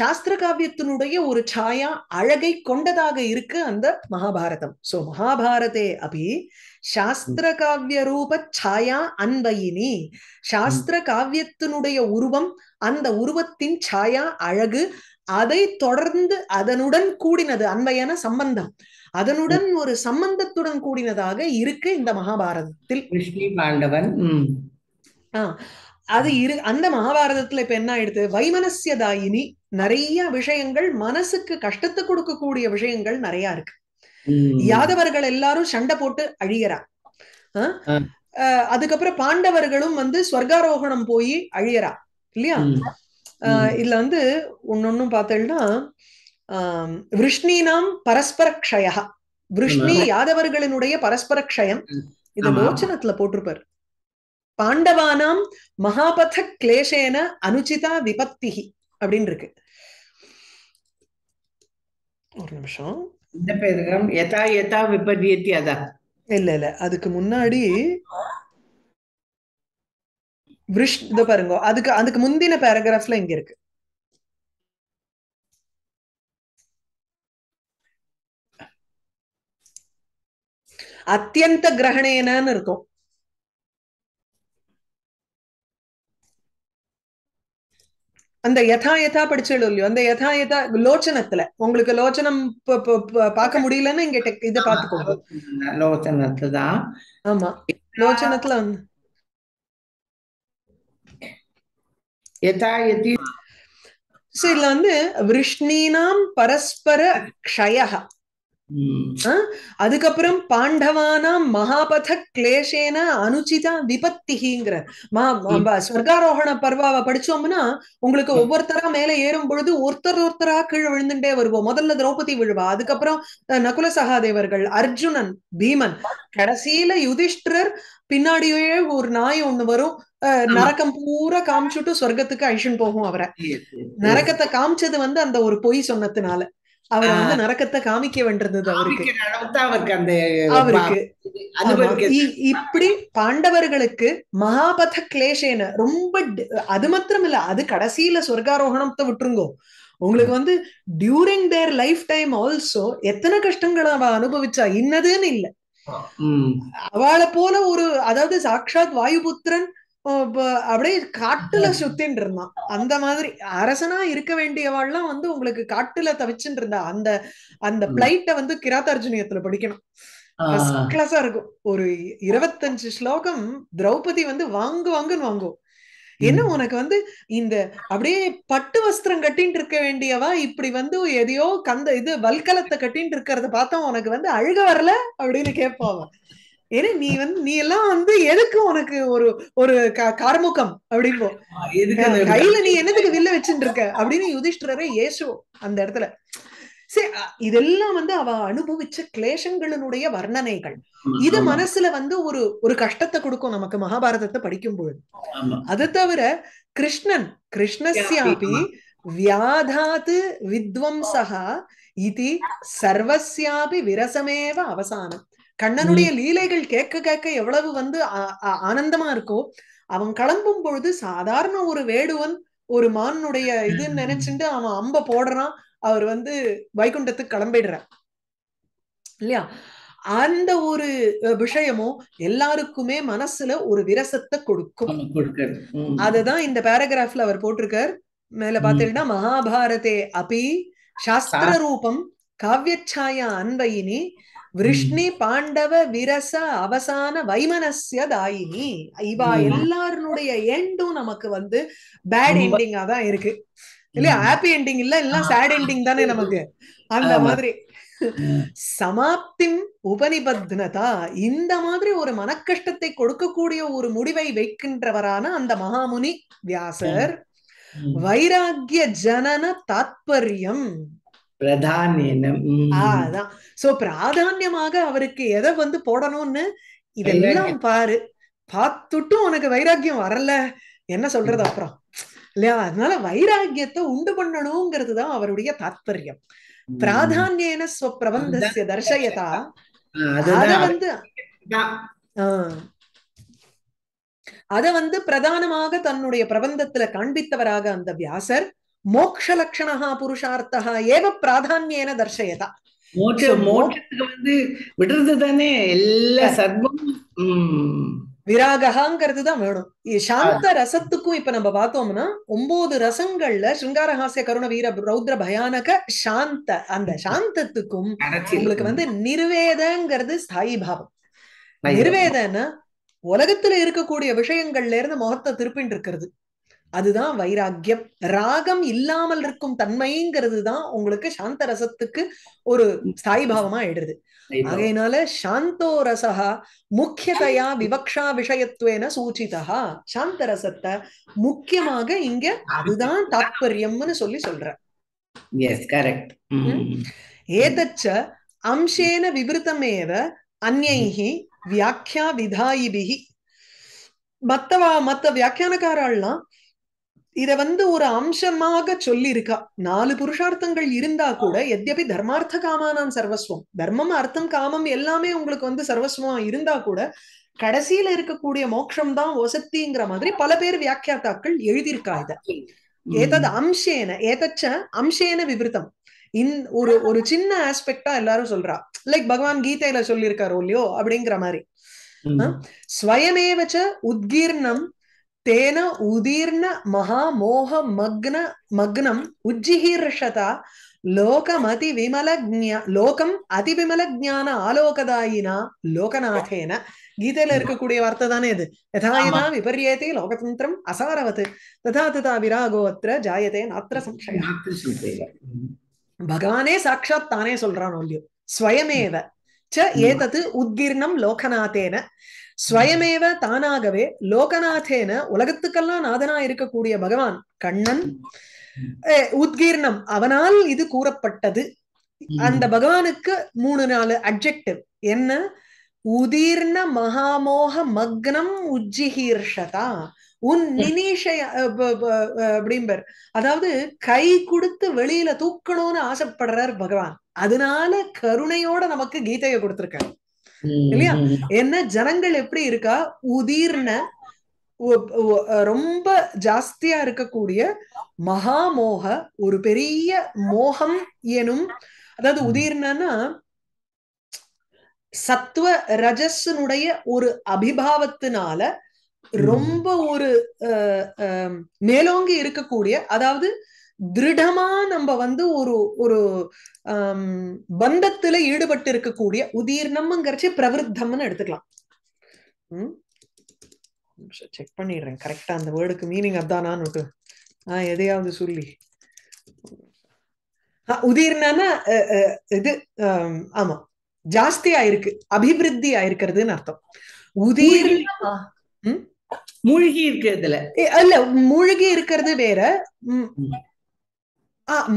சாஸ்திர காவியத்தினுடைய ஒரு சாயா அழகை கொண்டதாக இருக்கு அந்த மகாபாரதம் சோ மகாபாரதே அப்படி சாஸ்திர காவிய ரூப சாயா அன்பயினி சாஸ்திர காவியத்தினுடைய உருவம் அந்த உருவத்தின் சாயா அழகு அதை தொடர்ந்து அதனுடன் கூடினது அன்பையான சம்பந்தம் அதனுடன் ஒரு சம்பந்தத்துடன் கூடினதாக இருக்கு இந்த மகாபாரதத்தில் விஷ்ணு பாண்டவன் ஆஹ் அது இரு அந்த மகாபாரதத்துல இப்ப என்ன ஆயிடுது வைமனசியதாயினி நிறைய விஷயங்கள் மனசுக்கு கஷ்டத்தை கொடுக்கக்கூடிய விஷயங்கள் நிறைய இருக்கு யாதவர்கள் எல்லாரும் சண்டை போட்டு அழியறா அதுக்கப்புறம் பாண்டவர்களும் வந்து ஸ்வர்காரோகணம் போய் அழியறா இல்லையா இதுல வந்து ஒன்னொன்னும் பார்த்தேன்னா நாம் பரஸ்பர க்ஷயா விஷ்ணி யாதவர்களினுடைய பரஸ்பர க்ஷயம் இது லோச்சனத்துல போட்டிருப்பார் பாண்டவானாம் மகாபத கிளேசேன அனுச்சிதா விபத்திகி அப்படின்னு இருக்கு ஒரு நிமிஷம் இந்த பேரகம் யதா இல்ல இல்ல அதுக்கு முன்னாடி விருஷ் இத பாருங்க அதுக்கு அதுக்கு முந்தின பேராகிராஃப்ல இங்க இருக்கு அத்தியந்த கிரகணேனு இருக்கும் அந்த யதா யதா படிச்சோம் இல்லையோ அந்த யதா யதா லோச்சனத்துல உங்களுக்கு லோச்சனம் பார்க்க முடியலன்னு இங்க டெக் இதை பாத்துக்கோங்க லோச்சனத்துலதான் ஆமா லோச்சனத்துல வந்து இதுல வந்து விஷ்ணீனாம் பரஸ்பர க்ஷயா அதுக்கப்புறம் பாண்டவானாம் மகாபத கிளேஷேன அனுச்சிதா விபத்திகிங்கிற ஸ்வர்காரோகண பர்வாவை படிச்சோம்னா உங்களுக்கு ஒவ்வொருத்தரா மேல ஏறும் பொழுது ஒருத்தர் ஒருத்தரா கீழ் விழுந்துட்டே வருவோம் முதல்ல திரௌபதி விழுவா அதுக்கப்புறம் நகுல சகாதேவர்கள் அர்ஜுனன் பீமன் கடைசியில யுதிஷ்டர் பின்னாடியே ஒரு நாய் ஒண்ணு வரும் நரக்கம் பூரா காமிச்சுட்டு சொர்க்கத்துக்கு ஐஷன் போகும் அவரை நரக்கத்தை காமிச்சது வந்து அந்த ஒரு பொய் சொன்னதுனால அவர் வந்து நரக்கத்தை காமிக்க வேண்டியிருந்தது அவருக்கு இப்படி பாண்டவர்களுக்கு மகாபத கிளேஷேன ரொம்ப அது மாத்திரம் இல்ல அது கடைசியில சொர்க்காரோகணத்தை விட்டுருங்கோ உங்களுக்கு வந்து during their lifetime also எத்தனை கஷ்டங்களை அவ அனுபவிச்சா இன்னதுன்னு இல்ல அவளை போல ஒரு அதாவது சாட்சாத் வாயுபுத்திரன் அப்படியே காட்டுல சுத்தின்னு இருந்தான் அந்த மாதிரி அரசனா இருக்க வேண்டியவாள்லாம் வந்து உங்களுக்கு காட்டுல தவிச்சுட்டு இருந்தா அந்த அந்த பிளைட்ட வந்து கிராத்தார்ஜுனியத்துல படிக்கணும் கிளாஸா இருக்கும் ஒரு இருபத்தஞ்சு ஸ்லோகம் திரௌபதி வந்து வாங்கு வாங்குன்னு வாங்குவோம் என்ன உனக்கு வந்து இந்த அப்படியே பட்டு வஸ்திரம் கட்டின்னு இருக்க வேண்டியவா இப்படி வந்து எதையோ கந்த இது வல்கலத்தை கட்டின்னு இருக்கிறத பார்த்தா உனக்கு வந்து அழுக வரல அப்படின்னு கேட்பாவான் ஏன்னா நீ வந்து நீ எல்லாம் வந்து எதுக்கு உனக்கு ஒரு ஒரு காரமுகம் அப்படின்னு கையில நீ என்னதுக்கு வில்ல வச்சுட்டு இருக்க அப்படின்னு யுதிஷ்டரே ஏசுவோம் அந்த இடத்துல சரி இதெல்லாம் வந்து அவ அனுபவிச்ச கிளேஷங்களினுடைய வர்ணனைகள் இது மனசுல வந்து ஒரு ஒரு கஷ்டத்தை கொடுக்கும் நமக்கு மகாபாரதத்தை படிக்கும் பொழுது அது தவிர கிருஷ்ணன் கிருஷ்ணஸ்யாபி வியாதாத்து வித்வம்சகா இது சர்வஸ்யாபி விரசமேவ அவசானம் கண்ணனுடைய லீலைகள் கேட்க கேட்க எவ்வளவு வந்து ஆனந்தமா இருக்கோ அவன் கிளம்பும் பொழுது சாதாரண ஒரு வேடுவன் ஒரு மானுடைய இதுன்னு நினைச்சுட்டு அவன் அம்ப போடுறான் அவர் வந்து வைகுண்டத்துக்கு கிளம்பிடுற இல்லையா அந்த ஒரு விஷயமும் எல்லாருக்குமே மனசுல ஒரு விரசத்தை கொடுக்கும் அதுதான் இந்த பேராகிராஃப்ல அவர் போட்டிருக்கார் மேல பாத்தீங்கன்னா மகாபாரதே அபி சாஸ்திர ரூபம் காவியச்சாயா அன்பயினி விருஷ்ணி பாண்டவ விரச அவசான வைமனசிய தாயினி இவா எல்லாருடைய எண்டும் நமக்கு வந்து பேட் என்டிங்கா தான் இருக்கு இல்லையா ஹாப்பி என்டிங் இல்ல எல்லாம் சேட் என்டிங் தானே நமக்கு அந்த மாதிரி சமாப்தி உபனிபத்னதா இந்த மாதிரி ஒரு மனக்கஷ்டத்தை கொடுக்கக்கூடிய ஒரு முடிவை வைக்கின்றவரான அந்த மகாமுனி வியாசர் வைராகிய ஜனன தாத்பரியம் அதான் பிராதான்யமாக அவருக்கு எதை வந்து போடணும்னு இதெல்லாம் பாரு பார்த்துட்டும் உனக்கு வைராக்கியம் வரல என்ன சொல்றது அப்புறம் இல்லையா அதனால வைராக்கியத்தை உண்டு பண்ணணும்ங்கிறது தான் அவருடைய தாத்பரியம் பிராதான்யன பிரபந்தசிய தர்ஷயதா அத வந்து அத வந்து பிரதானமாக தன்னுடைய பிரபந்தத்துல காண்பித்தவராக அந்த வியாசர் மோக்ஷலக்ஷணா புருஷார்த்தா ஏவ பிராதான்யேன மோட்ச மோட்சத்துக்கு வந்து விடுறது தானே எல்லா சர்வம் விராகங்கிறது தான் வேணும் சாந்த ரசத்துக்கும் இப்ப நம்ம பார்த்தோம்னா ஒன்பது ரசங்கள்ல சிருங்காரஹாசிய கருண வீர ரௌத்ர பயானக சாந்த அந்த சாந்தத்துக்கும் உங்களுக்கு வந்து நிர்வேதங்கிறது ஸ்தாயி பாவம் நிர்வேதன்னா உலகத்துல இருக்கக்கூடிய விஷயங்கள்ல இருந்து முகத்தை திருப்பின் இருக்கிறது அதுதான் வைராக்கியம் ராகம் இல்லாமல் இருக்கும் தன்மைங்கிறது தான் உங்களுக்கு சாந்த ரசத்துக்கு ஒரு ஸ்தாயி பாவமா ஆயிடுறது ஆகையினால சாந்தோ ரசா முக்கியதையா விவக்ஷா விஷயத்துவேன சூச்சிதா சாந்த ரசத்தை முக்கியமாக இங்க அதுதான் தாத்பரியம்னு சொல்லி சொல்ற ஏதச்ச அம்சேன விவருத்தமேவ அந்யைஹி வியாக்கியா விதாயிபிகி மத்தவா மத்த வியாக்கியானக்காரால்லாம் இத வந்து ஒரு அம்சமாக சொல்லி இருக்கா நாலு புருஷார்த்தங்கள் இருந்தா கூட எத்யபி தர்மார்த்த காமானாம் சர்வஸ்வம் தர்மம் அர்த்தம் காமம் எல்லாமே உங்களுக்கு வந்து சர்வஸ்வமா இருந்தா கூட கடைசியில இருக்கக்கூடிய மோட்சம் தான் ஒசத்திங்கிற மாதிரி பல பேர் வியாக்கியாத்தாக்கள் எழுதியிருக்கா இத ஏதது அம்சேன ஏதச்ச அம்சேன விவருத்தம் இன் ஒரு ஒரு சின்ன ஆஸ்பெக்டா எல்லாரும் சொல்றா லைக் பகவான் கீதையில சொல்லியிருக்காரோ இல்லையோ அப்படிங்கிற மாதிரி ஸ்வயமேவச்ச உத்கீர்ணம் தேன തേന மகா மோக மக்ன மக்னம் உஜ்ஜிஹீர்ஷதா லோகம் அதி விமல லோகம் அதி விமல ஜான ஆலோகதாயினா லோகநாதேன கீதையில இருக்கக்கூடிய வார்த்தை தானே இது யதாயினா விபரியேதி லோகதந்திரம் அசாரவத் ததா ததா விராகோ அத்திர ஜாயதே நாத்திர சம்சய பகவானே சாட்சாத் தானே சொல்றான் ஒல்லியோ ஸ்வயமேவ ச ஏதத் உத்கீர்ணம் லோகநாதேன ஸ்வயமேவ தானாகவே லோகநாதேன உலகத்துக்கெல்லாம் நாதனா இருக்கக்கூடிய பகவான் கண்ணன் உத்கீர்ணம் அவனால் இது கூறப்பட்டது அந்த பகவானுக்கு மூணு நாலு அப்ஜெக்டிவ் என்ன உதீர்ண மகாமோக மக்னம் உஜ்ஜிகீர்ஷதா உன் நினிஷய அப்படிம்பர் அதாவது கை கொடுத்து வெளியில தூக்கணும்னு ஆசைப்படுறார் பகவான் அதனால கருணையோட நமக்கு கீதையை கொடுத்திருக்காரு இல்லையா என்ன ஜனங்கள் எப்படி இருக்கா உதிர்ன ரொம்ப ஜாஸ்தியா இருக்கக்கூடிய மகாமோக ஒரு பெரிய மோகம் எனும் அதாவது உதிர்னா சத்துவ ரஜஸனுடைய ஒரு அபிபாவத்தினால ரொம்ப ஒரு மேலோங்கி இருக்கக்கூடிய அதாவது திருடமா நம்ம வந்து ஒரு ஒரு பந்தத்துல ஈடுபட்டு இருக்கக்கூடிய உதீர்ணம்ங்கிறச்சு பிரவருத்தம்னு எடுத்துக்கலாம் செக் பண்ணிடுறேன் கரெக்டா அந்த வேர்டுக்கு மீனிங் அதானான்னு ஆஹ் எதையாவது சொல்லி உதீர்ணனா இது ஆமா ஜாஸ்தி ஆயிருக்கு அபிவிருத்தி ஆயிருக்கிறதுன்னு அர்த்தம் உதீர்ணமா மூழ்கி இருக்கிறதுல அல்ல இல்ல மூழ்கி இருக்கிறது வேற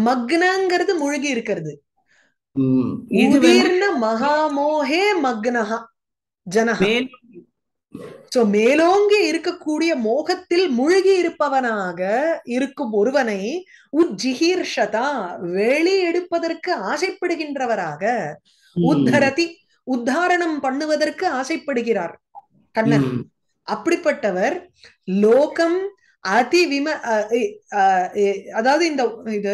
மக்னங்கிறது முழுகி இருக்கிறது மகாமோகே மக்னஹா ஜனஹா சோ மேலோங்கி இருக்கக்கூடிய மோகத்தில் முழுகி இருப்பவனாக இருக்கும் ஒருவனை உஜ்ஜிஹீர்ஷதா வெளி எடுப்பதற்கு ஆசைப்படுகின்றவராக உத்தரதி உத்தாரணம் பண்ணுவதற்கு ஆசைப்படுகிறார் கண்ணன் அப்படிப்பட்டவர் லோகம் அதி விம அதாவது இந்த இது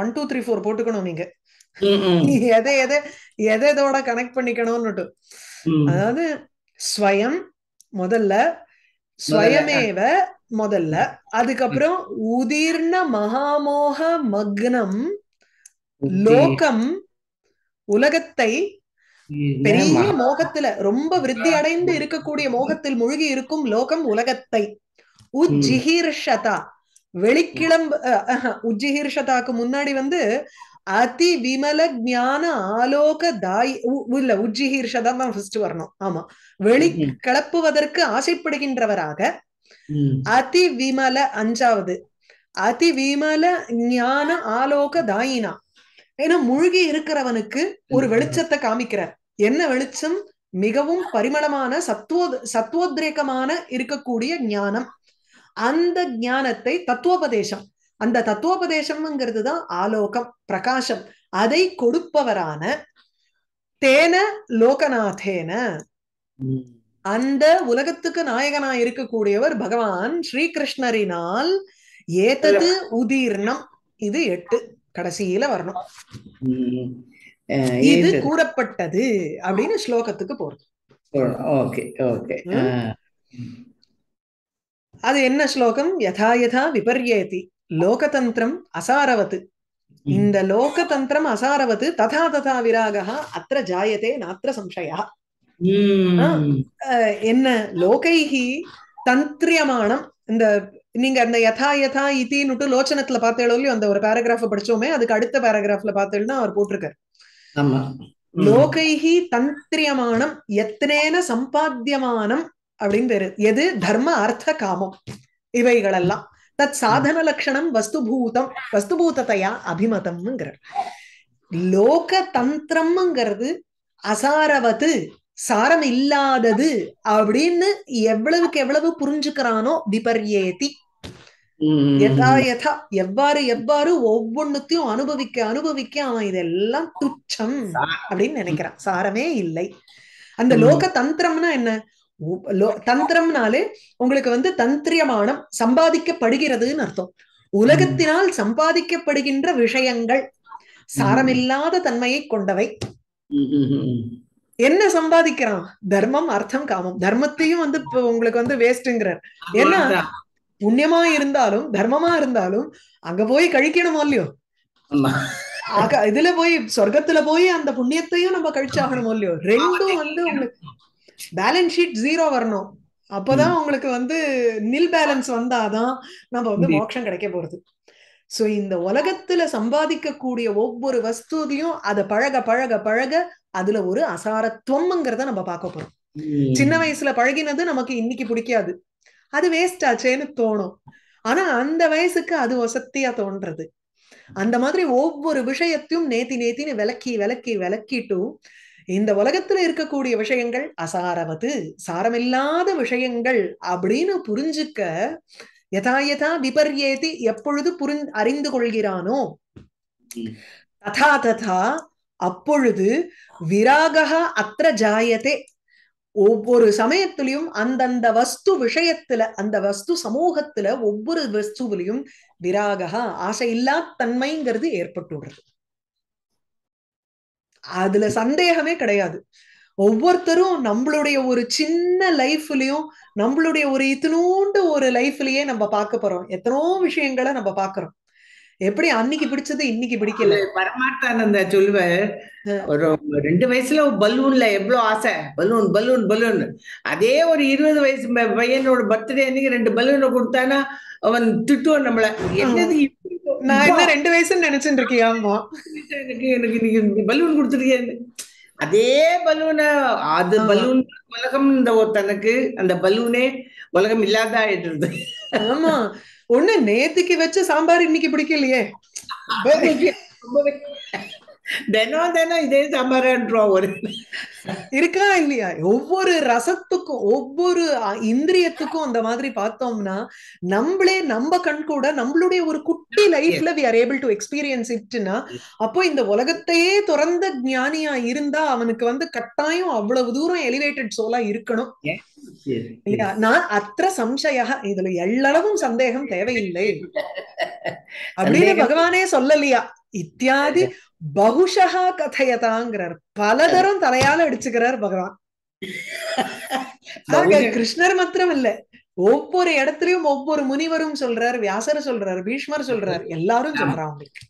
ஒன் டூ த்ரீ ஃபோர் போட்டுக்கணும் நீங்க எதை எதை எதை இதோட கனெக்ட் பண்ணிக்கணும்னுட்டு அதாவது ஸ்வயம் முதல்ல ஸ்வயமேவ முதல்ல அதுக்கப்புறம் உதிர்ண மகாமோக மக்னம் லோகம் உலகத்தை பெரிய மோகத்துல ரொம்ப விருத்தி அடைந்து இருக்கக்கூடிய மோகத்தில் மூழ்கி இருக்கும் லோகம் உலகத்தை உஜ்ஜிஹீர்ஷதா வெளிக்கிளம்பு உஜ்ஜிஹீர்ஷதாக்கு முன்னாடி வந்து அதி விமல ஞான ஆலோக தாய் இல்ல உஜ்ஜிஹீர்ஷதா தான் ஃபர்ஸ்ட் வரணும் ஆமா வெளி கிளப்புவதற்கு ஆசைப்படுகின்றவராக அதி விமல அஞ்சாவது அதி விமல ஞான ஆலோக தாயினா ஏன்னா மூழ்கி இருக்கிறவனுக்கு ஒரு வெளிச்சத்தை காமிக்கிறார் என்ன வெளிச்சம் மிகவும் பரிமளமான சத்துவோ சத்துவோத்ரேகமான இருக்கக்கூடிய ஞானம் அந்த ஞானத்தை தத்துவோபதேசம் அந்த தத்துவோபதேசம்ங்கிறது தான் ஆலோகம் பிரகாசம் அதை கொடுப்பவரான தேன லோகநாதேன அந்த உலகத்துக்கு நாயகனா இருக்கக்கூடியவர் பகவான் ஸ்ரீகிருஷ்ணரினால் ஏதது உதீர்ணம் இது எட்டு கடைசியில வரணும் இது கூறப்பட்டது அப்படின்னு ஸ்லோகத்துக்கு போறோம் ஓகே ஓகே அது என்ன ஸ்லோகம் யதா யதா விபர்யேதி லோகதந்திரம் அசாரவத்து இந்த லோகதந்திரம் அசாரவத்து ததா ததா விராகா அத்த ஜாயதே நாத்திர சம்சயா என்ன லோகைஹி தந்திரியமானம் இந்த நீங்க அந்த யதா யதா இத்தின்னுட்டு லோச்சனத்துல பார்த்தேளோ அந்த ஒரு பேராகிராஃப் படிச்சோமே அதுக்கு அடுத்த பேராகிராஃப்ல பார்த்தேன்னா அவர் போட்டிருக்காரு லோகைஹி தந்திரியமானம் எத்தனேன சம்பாத்தியமானம் அப்படின்னு பேரு எது தர்ம அர்த்த காமம் இவைகளெல்லாம் தத் சாதன லட்சணம் வஸ்துபூதம் வஸ்துபூதத்தையா அபிமதம்ங்கிறார் லோக தந்திரம்ங்கிறது அசாரவது சாரம் இல்லாதது அப்படின்னு எவ்வளவுக்கு எவ்வளவு புரிஞ்சுக்கிறானோ விபர்யேதி எவ்வாறு எவ்வாறு ஒவ்வொன்னுத்தையும் அனுபவிக்க அனுபவிக்க அவன் இதெல்லாம் துச்சம் அப்படின்னு நினைக்கிறான் சாரமே இல்லை அந்த லோக தந்திரம்னா என்ன தந்திரம்னாலே உங்களுக்கு வந்து தந்திரியமானம் சம்பாதிக்கப்படுகிறதுன்னு அர்த்தம் உலகத்தினால் சம்பாதிக்கப்படுகின்ற விஷயங்கள் சாரமில்லாத தன்மையை கொண்டவை என்ன சம்பாதிக்கிறான் தர்மம் அர்த்தம் காமம் தர்மத்தையும் வந்து உங்களுக்கு வந்து வேஸ்ட்ங்கிறார் ஏன்னா புண்ணியமா இருந்தாலும் தர்மமா இருந்தாலும் அங்க போய் கழிக்கணுமோ இல்லையோ இதுல போய் சொர்க்கத்துல போய் அந்த புண்ணியத்தையும் நம்ம கழிச்சாகணுமோ இல்லையோ ரெண்டும் வந்து உங்களுக்கு பேலன்ஸ் ஷீட் ஜீரோ வரணும் அப்பதான் உங்களுக்கு வந்து நில் பேலன்ஸ் வந்தாதான் நம்ம வந்து மோட்சம் கிடைக்க போறது சோ இந்த உலகத்துல சம்பாதிக்கக்கூடிய ஒவ்வொரு வஸ்துதையும் அத பழக பழக பழக அதுல ஒரு அசாரத்துவம்ங்கிறத நம்ம பார்க்க போறோம் சின்ன வயசுல பழகினது நமக்கு இன்னைக்கு பிடிக்காது அது வேஸ்ட் ஆச்சேன்னு தோணும் ஆனா அந்த வயசுக்கு அது வசத்தியா தோன்றது அந்த மாதிரி ஒவ்வொரு விஷயத்தையும் நேத்தி நேத்தின்னு விளக்கி விளக்கி விளக்கிட்டு இந்த உலகத்துல இருக்கக்கூடிய விஷயங்கள் அசாரவது சாரமில்லாத விஷயங்கள் அப்படின்னு புரிஞ்சுக்க யதாயதா விபர்யேதி எப்பொழுது புரி அறிந்து கொள்கிறானோ ததா ததா அப்பொழுது விராகா அத்த ஜாயத்தே ஒவ்வொரு சமயத்திலையும் அந்தந்த வஸ்து விஷயத்துல அந்த வஸ்து சமூகத்துல ஒவ்வொரு வஸ்துவிலையும் விராகா ஆசை இல்லா தன்மைங்கிறது ஏற்பட்டுடுறது அதுல சந்தேகமே கிடையாது ஒவ்வொருத்தரும் நம்மளுடைய ஒரு சின்ன லைஃப்லயும் நம்மளுடைய ஒரு இத்தனோண்டு ஒரு லைஃப்லயே நம்ம பார்க்க போறோம் எத்தனோ விஷயங்களை நம்ம பாக்குறோம் எப்படி அன்னைக்கு பிடிச்சது இன்னைக்கு பிடிக்கல பரமார்த்தானந்த சொல்லுவ ஒரு ரெண்டு வயசுல பலூன்ல எவ்வளவு ஆசை பலூன் பலூன் பலூன் அதே ஒரு இருபது வயசு பையனோட பர்த்டே அன்னைக்கு ரெண்டு பலூனை கொடுத்தானா அவன் திட்டுவான் நம்மள என்னது நான் என்ன ரெண்டு வயசு நினைச்சுட்டு இருக்கேன் எனக்கு எனக்கு இன்னைக்கு பலூன் கொடுத்துருக்கேன் அதே பலூனா அது பலூன் உலகம் இந்த ஒருத்தனுக்கு அந்த பலூனே உலகம் இல்லாத ஆயிட்டு இருந்தது ஆமா ஒண்ணு நேத்துக்கு வச்ச சாம்பார் இன்னைக்கு பிடிக்கலையே தினம் தினம் இதே சமரன்றோம் ஒரு இருக்கா இல்லையா ஒவ்வொரு ரசத்துக்கும் ஒவ்வொரு இந்திரியத்துக்கும் அந்த மாதிரி பார்த்தோம்னா நம்மளே நம்ம கண் கூட நம்மளுடைய ஒரு குட்டி லைஃப்ல we are able to experience இட்னா அப்போ இந்த உலகத்தையே துறந்த ஞானியா இருந்தா அவனுக்கு வந்து கட்டாயம் அவ்வளவு தூரம் எலிவேட்டட் சோலா இருக்கணும் இல்லையா நான் அத்த சம்சய இதுல எல்லளவும் சந்தேகம் தேவையில்லை அப்படின்னு பகவானே சொல்லலையா இத்தியாதி பகுஷா கதையதாங்கிறார் தரம் தலையால அடிச்சுக்கிறார் பகவான் கிருஷ்ணர் மாத்திரம் இல்ல ஒவ்வொரு இடத்துலயும் ஒவ்வொரு முனிவரும் சொல்றார் வியாசர் சொல்றார் பீஷ்மர் சொல்றார் எல்லாரும் சொல்றாங்க